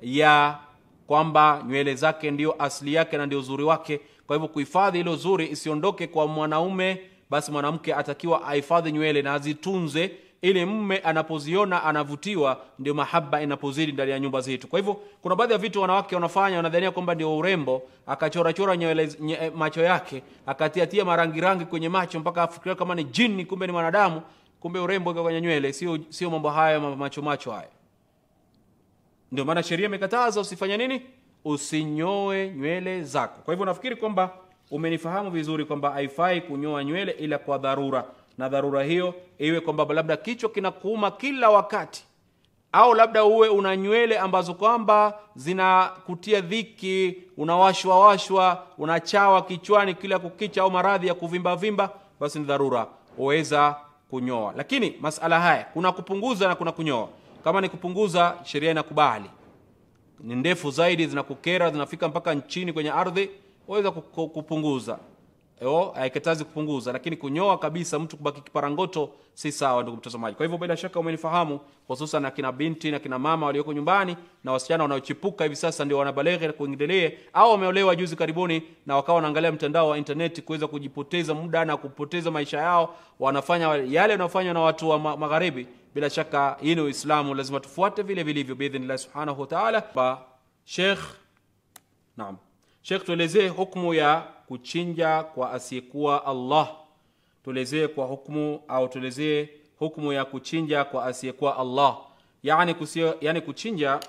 A: ya kwamba nywele zake ndio asili yake na ndio uzuri wake kwa hivyo kuhifadhi ile zuri isiondoke kwa mwanaume basi mwanamke atakiwa ahifadhi nywele na azitunze ili mme anapoziona anavutiwa, ndio mahaba inapozidi ndani ya nyumba zetu. Kwa hivyo kuna baadhi ya vitu wanawake wanafanya, wanadhania kwamba ndio urembo, akachorachora nywele nye, eh, macho yake akatiatia marangi rangi kwenye macho mpaka afikiria kama ni jini, kumbe ni mwanadamu. Kumbe urembo uko kwenye nywele, sio sio mambo haya macho macho haya. Ndio maana sheria imekataza usifanye nini, usinyoe nywele zako. Kwa hivyo nafikiri kwamba umenifahamu vizuri kwamba haifai kunyoa nywele ila kwa dharura na dharura hiyo iwe kwamba labda kichwa kinakuuma kila wakati, au labda uwe una nywele ambazo kwamba zinakutia dhiki, unawashwa washwa, unachawa kichwani kila kukicha, au maradhi ya kuvimba vimba, basi ni dharura, uweza kunyoa. Lakini masala haya kuna kupunguza na kuna kunyoa. Kama ni kupunguza, sheria inakubali, ni ndefu zaidi, zinakukera, zinafika mpaka nchini kwenye ardhi, waweza kupunguza. Eo, haikatazi kupunguza lakini kunyoa kabisa mtu kubaki kiparangoto si sawa, ndugu mtazamaji. Kwa hivyo bila shaka umenifahamu, hususan akina binti na kina mama walioko nyumbani na wasichana wanaochipuka hivi sasa ndio wanabalehe na kuingilia au wameolewa juzi karibuni na wakawa wanaangalia mtandao wa internet kuweza kujipoteza muda na kupoteza maisha yao, wanafanya yale yanayofanywa na watu wa magharibi. Bila shaka hii ni Uislamu, lazima tufuate vile vilivyo biidhnillah subhanahu wa ta'ala. Ba Sheikh, naam Sheikh, tuelezee hukumu ya kuchinja kwa asiyekuwa Allah. Tuelezee kwa hukumu au tuelezee hukumu ya kuchinja kwa asiyekuwa Allah, yani kusio, yani kuchinja.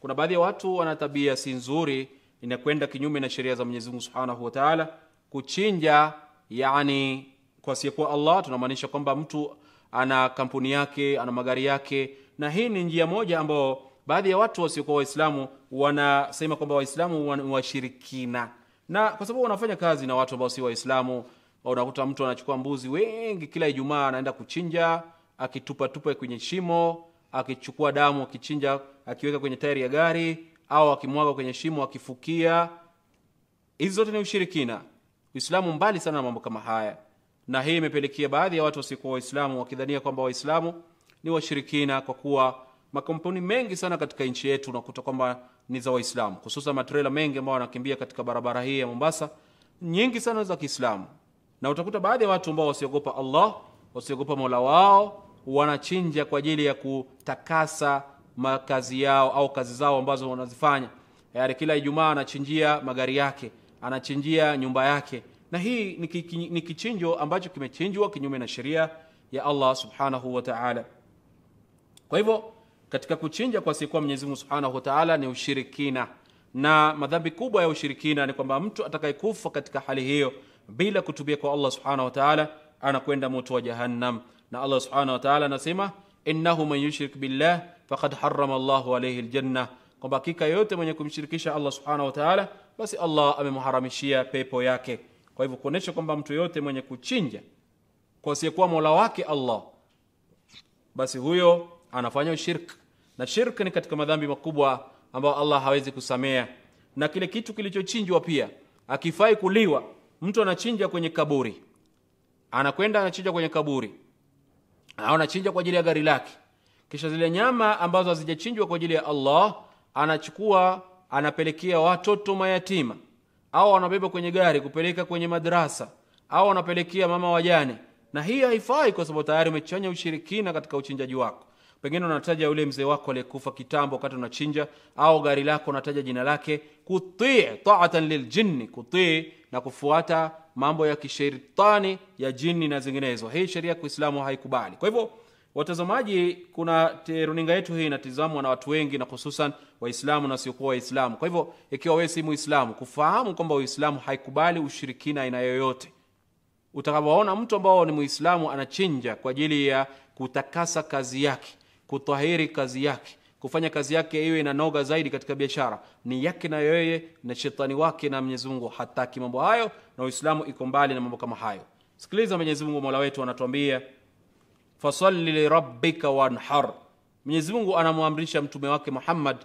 A: Kuna baadhi ya watu wana tabia si nzuri, inakwenda kinyume na sheria za Mwenyezi Mungu Subhanahu wa Ta'ala. Kuchinja yani kwa asiyekuwa Allah, tunamaanisha kwamba mtu ana kampuni yake, ana magari yake, na hii ni njia moja ambayo baadhi ya watu wasiokuwa Waislamu wanasema kwamba Waislamu ni washirikina na kwa sababu wanafanya kazi na watu ambao si Waislamu, unakuta mtu anachukua mbuzi wengi kila Ijumaa anaenda kuchinja, akitupatupa kwenye shimo, akichukua damu akichinja, akiweka kwenye tairi ya gari au akimwaga kwenye shimo, akifukia. Hizi zote ni ushirikina. Uislamu mbali sana na mambo kama haya, na hii imepelekea baadhi ya watu wasiokuwa Waislamu wakidhania kwamba Waislamu ni washirikina kwa kuwa makampuni mengi sana katika nchi yetu unakuta kwamba ni za Waislamu, hususan matrela mengi ambao wanakimbia katika barabara hii ya Mombasa, nyingi sana za Kiislamu, na utakuta baadhi ya watu ambao wasiogopa Allah, wasiogopa Mola wao, wanachinja kwa ajili ya kutakasa makazi yao au kazi zao ambazo wanazifanya. Yaani kila Ijumaa anachinjia magari yake, anachinjia nyumba yake, na hii ni kichinjo ambacho kimechinjwa kinyume na sheria ya Allah subhanahu wa ta'ala. Kwa hivyo katika kuchinja kwa sikuwa Mwenyezi Mungu Subhanahu wa Ta'ala ni ushirikina, na madhambi kubwa ya ushirikina ni kwamba mtu atakayekufa katika hali hiyo bila kutubia kwa Allah Subhanahu wa Ta'ala anakwenda moto wa Jahannam, na Allah Subhanahu wa Ta'ala anasema innahu man yushrik billah faqad harrama Allahu alayhi aljanna, kwamba hakika yote mwenye kumshirikisha Allah Subhanahu wa Ta'ala basi Allah amemharamishia pepo yake. Kwa hivyo kuonesha kwamba mtu yote mwenye kuchinja kwa asiyekuwa Mola wake Allah, basi huyo anafanya ushirki na shirk ni katika madhambi makubwa ambayo Allah hawezi kusamea, na kile kitu kilichochinjwa pia akifai kuliwa. Mtu anachinja kwenye kaburi, anakwenda anachinja kwenye kaburi, au anachinja kwa ajili ya gari lake, kisha zile nyama ambazo hazijachinjwa kwa ajili ya Allah anachukua anapelekea watoto mayatima, au anabeba kwenye gari kupeleka kwenye madrasa, au anapelekea mama wajane, na hii haifai kwa sababu tayari umechanya ushirikina katika uchinjaji wako pengine unataja yule mzee wako aliyekufa kitambo wakati unachinja au gari lako unataja jina lake kutii taatan liljinni kutii na kufuata mambo ya kisheritani ya jini na zinginezo hii sheria ya kiislamu haikubali kwa hivyo watazamaji kuna runinga yetu hii inatizamwa na watu wengi na hususan waislamu na wasiokuwa waislamu kwa hivyo ikiwa wewe si muislamu kufahamu kwamba uislamu haikubali ushirikina aina yoyote utakapoona mtu ambao ni muislamu anachinja kwa ajili ya kutakasa kazi yake kutahiri kazi yake, kufanya kazi yake iwe inanoga zaidi katika biashara. Ni yake na yeye na shetani wake, na Mwenyezi Mungu hataki mambo hayo, na Uislamu iko mbali na mambo kama hayo. Sikiliza, Mwenyezi Mungu Mola wetu anatuambia fasalli lirabbika wanhar. Mwenyezi Mungu anamwamrisha mtume wake Muhammad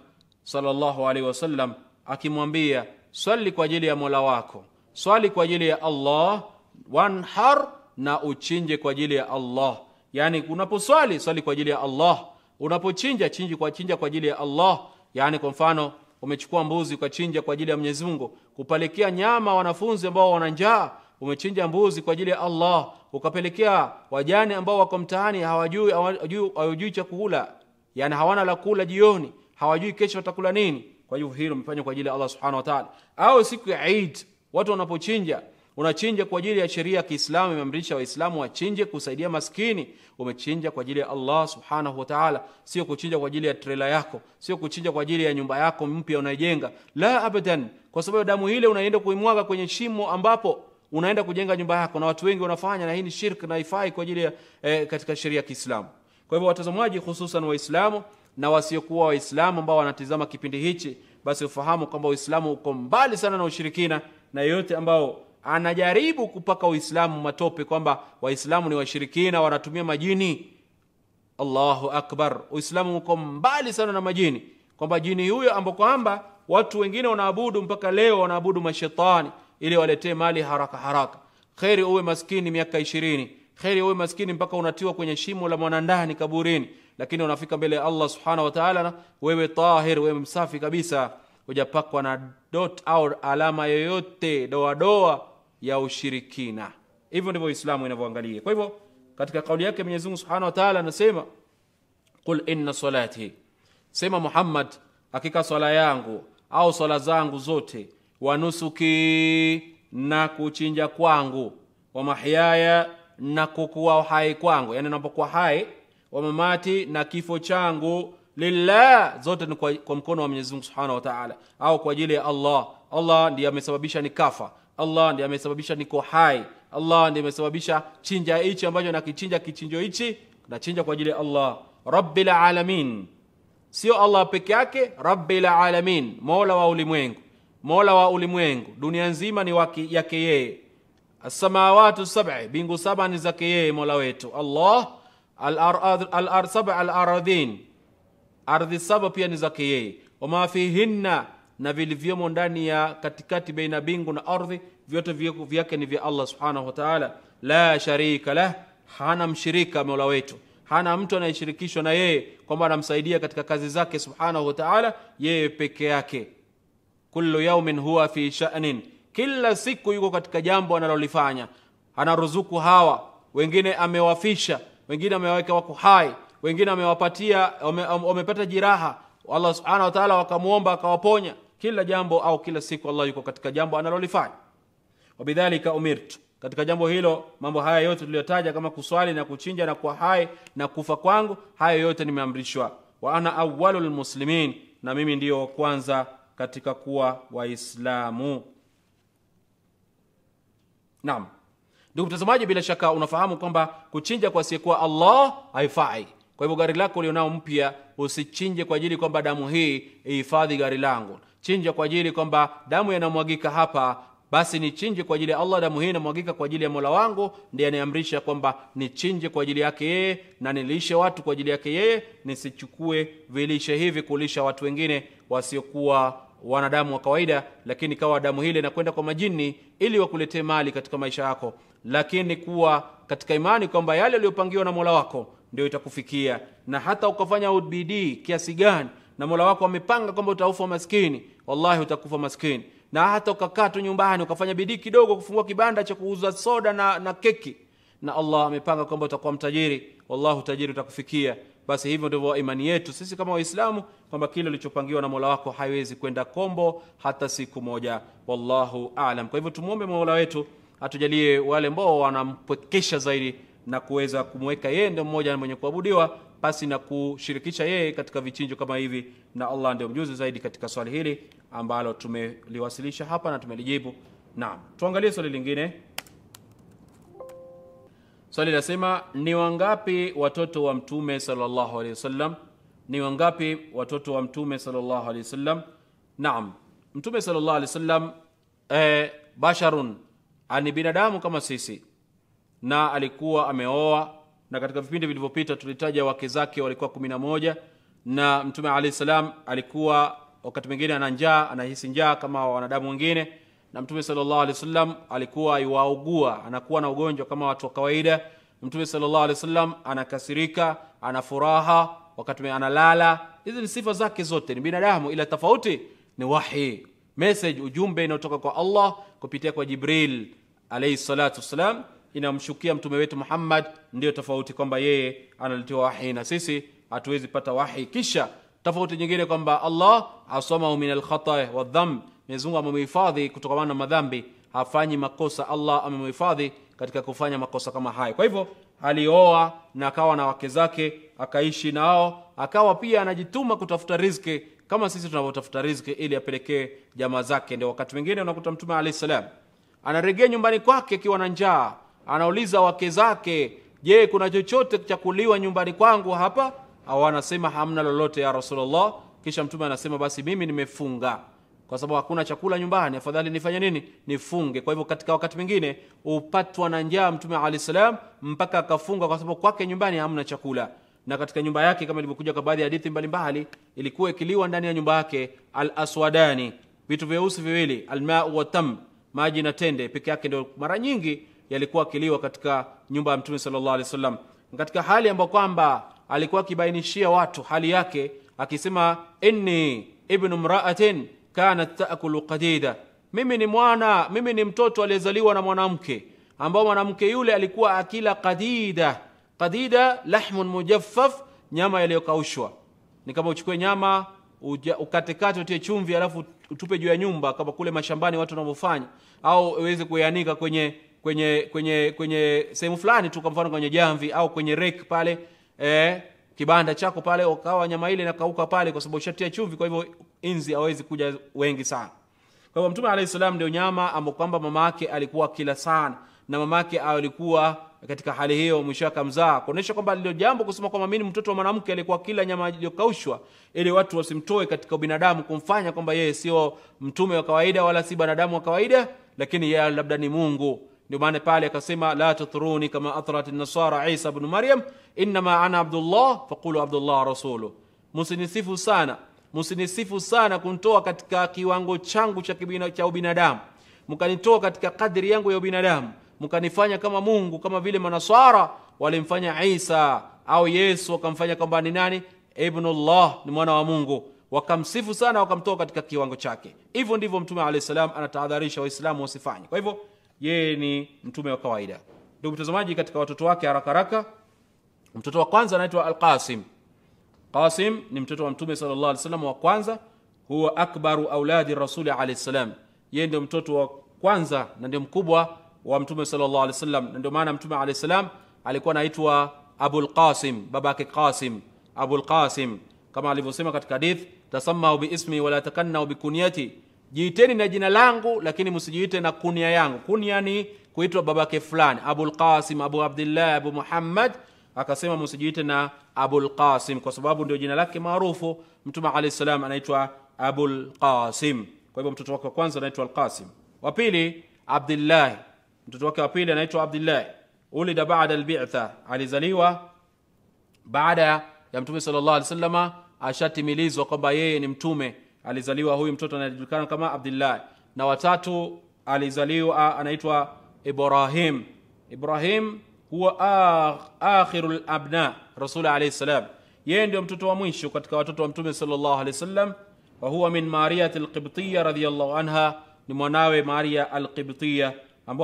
A: sallallahu alaihi wasallam akimwambia swali kwa ajili ya Mola wako, swali kwa ajili ya Allah, wanhar, na uchinje kwa ajili ya Allah. Yani unaposwali swali kwa ajili ya Allah Unapochinja, chinji kwa chinja kwa ajili ya Allah, yani kwa mfano umechukua mbuzi ukachinja kwa ajili ya Mwenyezi Mungu, kupelekea nyama wanafunzi ambao wana njaa, umechinja mbuzi kwa ajili ya Allah, ukapelekea wajane ambao wako mtaani, hawajui hawajui hawajui chakula, yani hawana la kula jioni, hawajui kesho watakula nini. Kwa hiyo hilo umefanya kwa ajili ya Allah subhanahu wa ta'ala. Au siku ya Eid watu wanapochinja Unachinja kwa ajili ya sheria ya Kiislamu, imeamrisha Waislamu wachinje kusaidia maskini. Umechinja kwa ajili ya Allah subhanahu wa ta'ala, sio kuchinja kwa ajili ya trela yako, sio kuchinja kwa ajili ya nyumba yako mpya unajenga, la abadan, kwa sababu damu ile unaenda kuimwaga kwenye shimo ambapo unaenda kujenga nyumba yako, na watu wengi wanafanya, na hii ni shirk na ifai kwa ajili ya eh, katika sheria ya Kiislamu. Kwa hivyo, watazamaji, hususan Waislamu na wasiokuwa Waislamu ambao wanatizama kipindi hichi, basi ufahamu kwamba Uislamu uko mbali sana na ushirikina na yote ambao anajaribu kupaka uislamu matope kwamba Waislamu ni washirikina, wanatumia majini. Allahu akbar! Uislamu uko mbali sana na majini, kwamba jini huyo ambao kwamba watu wengine wanaabudu mpaka leo wanaabudu mashetani ili waletee mali haraka haraka. Kheri uwe maskini miaka ishirini, kheri uwe maskini mpaka unatiwa kwenye shimo la mwanandani kaburini, lakini unafika mbele ya Allah subhanahu wa ta'ala, wewe tahir, wewe msafi kabisa, hujapakwa na dot au alama yoyote doadoa ya ushirikina. Hivyo ndivyo Uislamu inavyoangalia. Kwa hivyo katika kauli yake Mwenyezi Mungu Subhanahu wa Ta'ala anasema qul inna salati, sema Muhammad, hakika swala yangu au swala zangu zote, wanusuki, na kuchinja kwangu, wa mahyaya, na kukuwa uhai kwangu, yani napokuwa hai, wa mamati, na kifo changu lillah, zote ni kwa, kwa mkono wa Mwenyezi Mungu Subhanahu wa Ta'ala, au kwa ajili ya Allah. Allah ndiye amesababisha nikafa allah ndiye amesababisha niko hai allah ndiye amesababisha chinja hichi ambacho nakichinja kichinjo hichi nachinja kwa ajili ya allah rabbil alamin sio allah peke yake rabbil alamin mola wa ulimwengu mola wa ulimwengu dunia nzima ni waki, yake yeye asamawatu sab'i bingu saba ni zake yeye mola wetu allah al-ar al-ardhin ardhi saba pia ni zake yeye wama fihinna na vilivyomo ndani ya katikati baina bingu na ardhi, vyote vyake ni vya Allah subhanahu wa ta'ala, la sharika lah, hana mshirika mola wetu hana mtu anayeshirikishwa na yeye kwamba anamsaidia katika kazi zake subhanahu wa ta'ala, yeye peke yake. Kullu yaumin huwa fi sha'nin, kila siku yuko katika jambo analolifanya. Anaruzuku hawa wengine, amewafisha wengine, amewaweka wako hai, wengine amewapatia, wamepata jiraha, Allah subhanahu wa ta'ala wakamwomba akawaponya kila jambo au kila siku Allah yuko katika jambo analolifanya. Wabidhalika umirtu, katika jambo hilo, mambo haya yote tuliyotaja kama kuswali na kuchinja na kuwa hai na kufa kwangu, hayo yote nimeamrishwa. Wa ana awwalul muslimin, na mimi ndiyo wa kwanza katika kuwa Waislamu. Naam. Ndugu mtazamaji, bila shaka unafahamu kwamba kuchinja kwa asiyekuwa Allah haifai. Kwa hivyo gari lako ulionao mpya usichinje kwa ajili kwamba damu hii ihifadhi gari langu chinja kwa ajili kwamba damu yanamwagika hapa basi nichinje kwa ajili ya Allah, damu hii inamwagika kwa ajili ya Mola wangu, ndiye anayeamrisha kwamba nichinje kwa ajili yake yeye na nilishe watu kwa ajili yake yeye, nisichukue vilishe hivi kulisha watu wengine wasiokuwa wanadamu wa kawaida, lakini kawa damu hile inakwenda kwa majini ili wakuletee mali katika maisha yako, lakini kuwa katika imani kwamba yale yaliyopangiwa na Mola wako ndio itakufikia, na hata ukafanya bidii kiasi gani na mola wako amepanga kwamba utaufa maskini, wallahi utakufa maskini. Na hata ukakaa tu nyumbani ukafanya bidii kidogo kufungua kibanda cha kuuza soda na, na keki, na Allah amepanga kwamba utakuwa mtajiri, wallahi utajiri utakufikia. Basi hivyo ndivyo imani yetu sisi kama Waislamu, kwamba kile ulichopangiwa na mola wako haiwezi kwenda kombo hata siku moja. Wallahu alam. Kwa hivyo tumwombe mola wetu atujalie wale ambao wanampwekesha zaidi na kuweza kumweka yeye ndio mmoja mwenye kuabudiwa basi na kushirikisha yeye katika vichinjo kama hivi, na Allah ndio mjuzi zaidi katika swali hili ambalo tumeliwasilisha hapa na tumelijibu. Naam, tuangalie swali lingine. Swali linasema ni wangapi watoto wa Mtume sallallahu alaihi wasallam? Ni wangapi watoto wa Mtume sallallahu alaihi wasallam? Naam, Mtume sallallahu alaihi wasallam eh, basharun, ani binadamu kama sisi, na alikuwa ameoa na katika vipindi vilivyopita tulitaja wake zake walikuwa kumi na moja na mtume alahi salam alikuwa wakati mwingine ana njaa anahisi njaa kama wanadamu wengine na mtume salllahu alehi wasallam alikuwa iwaugua anakuwa na ugonjwa kama watu wa kawaida mtume salllahu alehi wasallam anakasirika ana furaha wakati analala hizi ni sifa zake zote ni binadamu ila tofauti ni wahi message ujumbe inayotoka kwa allah kupitia kwa jibril alaihi salatu wassalam inamshukia mtume wetu Muhammad, ndiyo tofauti kwamba yeye analetewa wahi na sisi hatuwezi pata wahi. Kisha tofauti nyingine kwamba Allah asamahu min alkhata wa dhamb, Mwenyezi Mungu kutokana na madhambi, hafanyi makosa. Allah amemuhifadhi katika kufanya makosa kama hayo. Kwa hivyo alioa na akawa na wake zake akaishi nao, akawa pia anajituma kutafuta riziki kama sisi tunavyotafuta riziki ili apelekee jamaa zake. Ndio wakati mwingine unakuta mtume alayhi salam anarejea nyumbani kwake akiwa na njaa anauliza wake zake, je, kuna chochote cha kuliwa nyumbani kwangu hapa? Au anasema hamna lolote ya Rasulullah. Kisha mtume anasema basi mimi nimefunga kwa sababu hakuna chakula nyumbani, afadhali nifanye nini? Nifunge. Kwa hivyo katika wakati mwingine upatwa na njaa Mtume alayhi salam mpaka akafunga, kwa sababu kwake nyumbani hamna chakula, na katika nyumba yake kama ilivyokuja kwa baadhi ya hadithi mbalimbali, ilikuwa ikiliwa ndani ya nyumba yake al-aswadani, vitu vyeusi viwili, almau wa maji na tende peke yake, ndio mara nyingi yalikuwa akiliwa katika nyumba ya Mtume sallallahu alaihi wasallam, katika hali ambayo kwamba alikuwa akibainishia watu hali yake akisema, inni ibnu mraatin kanat takulu qadida, mimi ni mwana, mimi ni mtoto aliyezaliwa na mwanamke ambao mwanamke yule alikuwa akila qadida. Qadida lahmun mujaffaf, nyama yaliyokaushwa. Ni kama uchukue nyama ukatekate utie chumvi, alafu utupe juu ya nyumba kama kule mashambani watu wanavyofanya, au uweze kuyanika kwenye kwenye kwenye kwenye sehemu fulani tu, kwa mfano kwenye jamvi au kwenye rek pale eh, kibanda chako pale, ukawa nyama ile inakauka pale, kwa sababu ushatia chumvi. Kwa hivyo inzi hawezi kuja wengi sana. Kwa hivyo Mtume alayhi salam ndio nyama ambayo kwamba mama yake alikuwa kila sana, na mama yake alikuwa katika hali hiyo, mwisho akamzaa, kuonesha kwamba lilo jambo kusema kwamba mimi mtoto wa mwanamke alikuwa kila nyama iliyokaushwa, ili watu wasimtoe katika ubinadamu, kumfanya kwamba yeye sio mtume wa kawaida wala si binadamu wa kawaida, lakini yeye labda ni Mungu ndio maana pale akasema la tatruni kama atrat nasara isa ibn maryam inma ana abdullah faqulu abdullah rasulu msinisifu sana msinisifu sana kuntoa katika kiwango changu cha kibina, cha ubinadamu mkanitoa katika kadri yangu ya ubinadamu mkanifanya kama mungu kama vile manasara walimfanya isa au yesu wakamfanya kwamba ni nani ibnullah ni mwana wa mungu wakamsifu sana wakamtoa katika kiwango chake hivyo ndivyo mtume alayhi salam anatahadharisha waislamu wasifanye kwa hivyo yeye ni mtume wa kawaida. Ndugu mtazamaji, katika watoto wake haraka haraka, mtoto wa kwanza anaitwa Alqasim. Qasim ni mtoto wa mtume sallallahu alaihi wasallam wa kwanza, huwa akbaru auladi rasuli alaihi salam, yeye ndio mtoto wa kwanza na ndio mkubwa wa mtume sallallahu alaihi wasallam, na ndio maana mtume alaihi salam alikuwa anaitwa Abul Qasim, babake Qasim, Abul Qasim kama alivyosema katika hadith, tasammau biismi wala takannau bikunyati jiiteni na jina langu, lakini msijiite na kunia yangu. Kunia ni kuitwa babake fulani, Abul Qasim, Abu Abdillah, Abu Muhammad. Akasema msijiite na Abul Qasim kwa sababu ndio jina lake maarufu. Mtume alayhi salam anaitwa Abul Qasim, kwa hivyo mtoto wake wa kwanza anaitwa Al-Qasim, wa pili Abdillah, mtoto wake wa pili anaitwa Abdillah. Ulida baada al-bi'tha, alizaliwa baada ya mtume sallallahu alayhi wasallama ashatimilizwa kwamba yeye ni mtume alizaliwa huyu mtoto anajulikana kama Abdullah, na watatu alizaliwa anaitwa Ibrahim. Ibrahim huwa akhirul abna Rasul alayhi salam, yeye ndio mtoto wa mwisho katika watoto wa Mtume sallallahu alayhi wasallam. Wa min Maria al-Qibtiyya anha, ni mwanawe Maria al-Qibtiyya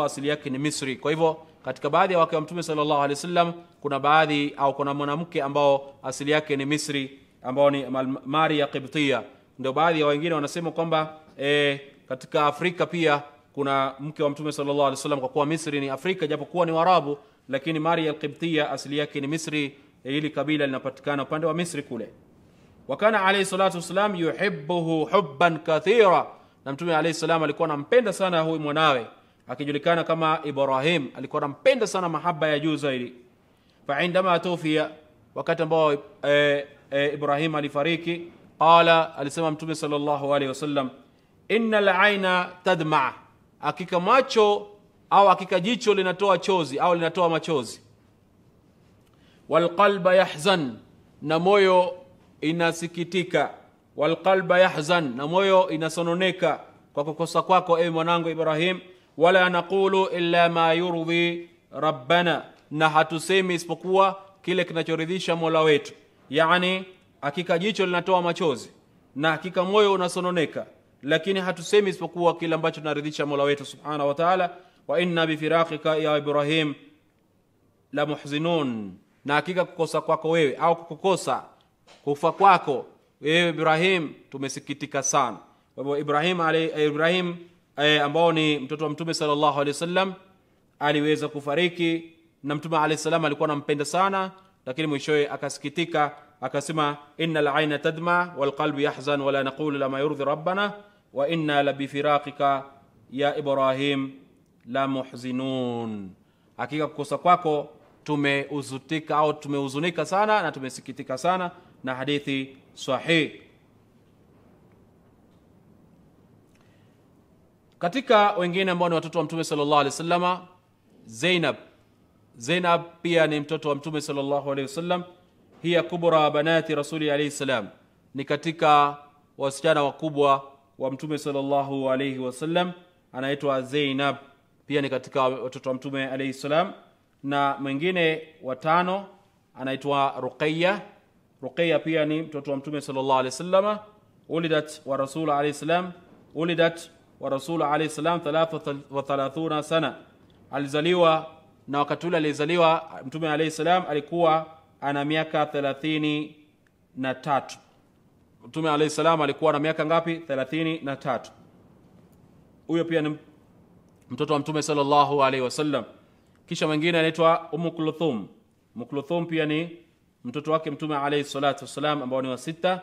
A: asili yake ni Misri. Kwa hivyo katika baadhi ya wake wa Mtume sallallahu alayhi wasallam kuna baadhi au kuna mwanamke ambao asili yake ni Misri ambao ni Maria Qibtiyya ndio baadhi ya wengine wanasema kwamba e, katika Afrika pia kuna mke wa Mtume sallallahu alaihi wasallam, kwa kuwa Misri ni Afrika japokuwa ni Waarabu, lakini Maria al asili yake ni Misri. Eh, ili kabila linapatikana upande wa Misri kule. Wakana alayhi salatu wasalam yuhibbuhu hubban kathira, na Mtume alayhi salam alikuwa anampenda sana huyu mwanawe akijulikana kama Ibrahim, alikuwa anampenda sana mahaba ya juu zaidi. Fa indama tufiya, wakati ambao e, e, Ibrahim alifariki Qala, alisema Mtume sallallahu alaihi wasallam, innal aina tadma, hakika macho au hakika jicho linatoa chozi au linatoa machozi. Walqalba yahzan, na moyo inasikitika. Walqalba yahzan, na moyo inasononeka kwa kukosa kwako, ewe mwanangu Ibrahim. Wala naqulu illa ma yurdi rabbana, na hatusemi isipokuwa kile kinachoridhisha mola wetu, yani hakika jicho linatoa machozi na hakika moyo unasononeka, lakini hatusemi isipokuwa kile ambacho tunaridhisha Mola wetu subhanahu wa taala. Wa inna bifiraqika ya Ibrahim la muhzinun, na hakika kukosa kwako wewe au kukosa kufa kwako wewe Ibrahim, tumesikitika sana. Kwa hivyo Ibrahim, eh, Ibrahim e, ambao ni mtoto wa Mtume sallallahu alaihi wasallam aliweza kufariki, na Mtume alaihi salam alikuwa anampenda sana, lakini mwishowe akasikitika akasema inna laina tadma walqalbu yahzan wala naqulu lama yurdhi rabbana wa inna labifiraqika ya ibrahim la muhzinun, hakika kukosa kwako tumeuzutika au tumehuzunika sana na tumesikitika sana, na hadithi sahih. Katika wengine ambao ni watoto wa Mtume sallallahu alaihi wasallam, Zainab. Zainab pia ni mtoto wa Mtume sallallahu alaihi wasallam hiya kubra banati rasuli alaihi salam, ni katika wasichana wakubwa wa mtume sallallahu alaihi wasallam, anaitwa zeinab pia ni katika watoto wa mtume alaihi salam, na mwingine watano anaitwa Ruqayya. Ruqayya pia ni mtoto wa mtume sallallahu alaihi wasallam, ulidat wa rasul alaihi salam, ulidat wa rasul alaihi salam 33 sana, alizaliwa na wakati ule alizaliwa mtume alaihi salam alikuwa ana miaka thelathini na tatu mtume alahi salam alikuwa na miaka ngapi thelathini na tatu huyo pia ni mtoto wa mtume salllahu alaihi wasallam kisha mwingine anaitwa umu kulthum mukluthum pia ni mtoto wake mtume alaihi salatu wassalam ambao ni wa sita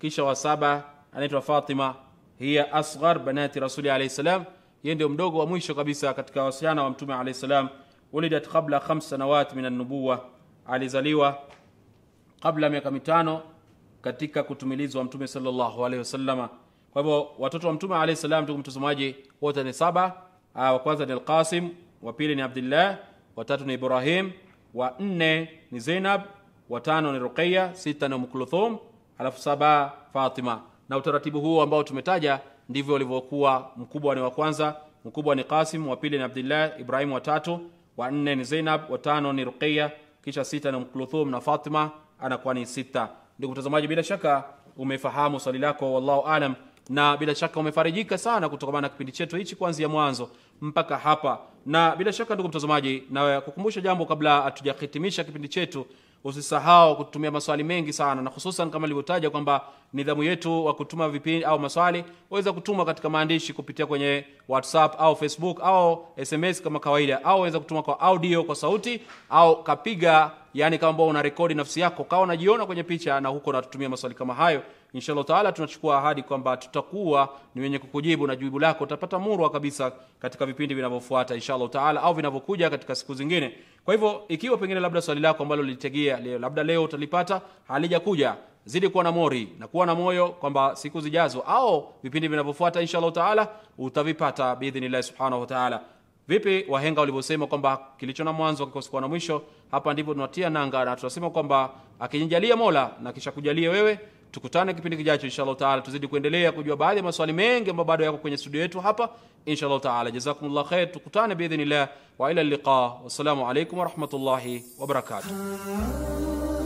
A: kisha wa saba anaitwa fatima hiya asghar banati rasuli alaihi salam yeye ndio mdogo wa mwisho kabisa katika wasichana wa mtume alaihi salam ulidat qabla khams sanawat min annubuwa alizaliwa kabla ya miaka mitano katika kutumilizwa mtume sallallahu alaihi wasallama kwa hivyo watoto wa mtume alaihi salam tuku mtazamaji wote ni saba ah, wa kwanza ni alqasim wa pili ni abdillah watatu ni ibrahim wa nne ni zainab watano ni ruqaya sita ni umkuluthum alafu saba fatima na utaratibu huo ambao tumetaja ndivyo ulivyokuwa mkubwa ni wa kwanza mkubwa ni qasim wa pili ni abdillah ibrahim watatu wa nne ni zainab watano ni ruqaya kisha sita na mkluthum na fatima anakuwa ni sita. Ndugu mtazamaji, bila shaka umefahamu swali lako, wallahu alam, na bila shaka umefarijika sana kutokamana na kipindi chetu hichi kuanzia mwanzo mpaka hapa. Na bila shaka, ndugu mtazamaji, na kukumbusha jambo kabla hatujahitimisha kipindi chetu usisahau kutumia maswali mengi sana na hususan kama ilivyotaja kwamba nidhamu yetu wa kutuma vipindi au maswali waweza kutuma katika maandishi kupitia kwenye whatsapp au facebook au sms kama kawaida au waweza kutuma kwa audio kwa sauti au kapiga yani kama ambao una rekodi nafsi yako kawa unajiona kwenye picha na huko natutumia maswali kama hayo inshallah taala tunachukua ahadi kwamba tutakuwa ni wenye kukujibu na jibu lako utapata murwa kabisa katika vipindi vinavyofuata inshallah taala au vinavyokuja katika siku zingine kwa hivyo ikiwa pengine labda swali lako ambalo lilitegea leo labda leo utalipata halijakuja zidi kuwa na mori na kuwa na moyo kwamba siku zijazo au vipindi vinavyofuata inshallah taala utavipata biidhnillahi subhanahu wa taala vipi wahenga walivyosema kwamba kilicho na mwanzo kikosikuwa na mwisho hapa ndipo tunatia nanga na tunasema kwamba akinijalia mola na kisha kujalia wewe tukutane kipindi kijacho inshallah taala tuzidi kuendelea kujua baadhi ya maswali mengi ambayo bado yako kwenye studio yetu hapa inshallah taala jazakumullah khair tukutane biidhnillah wa ila liqa wassalamu alaikum warahmatullahi wabarakatuh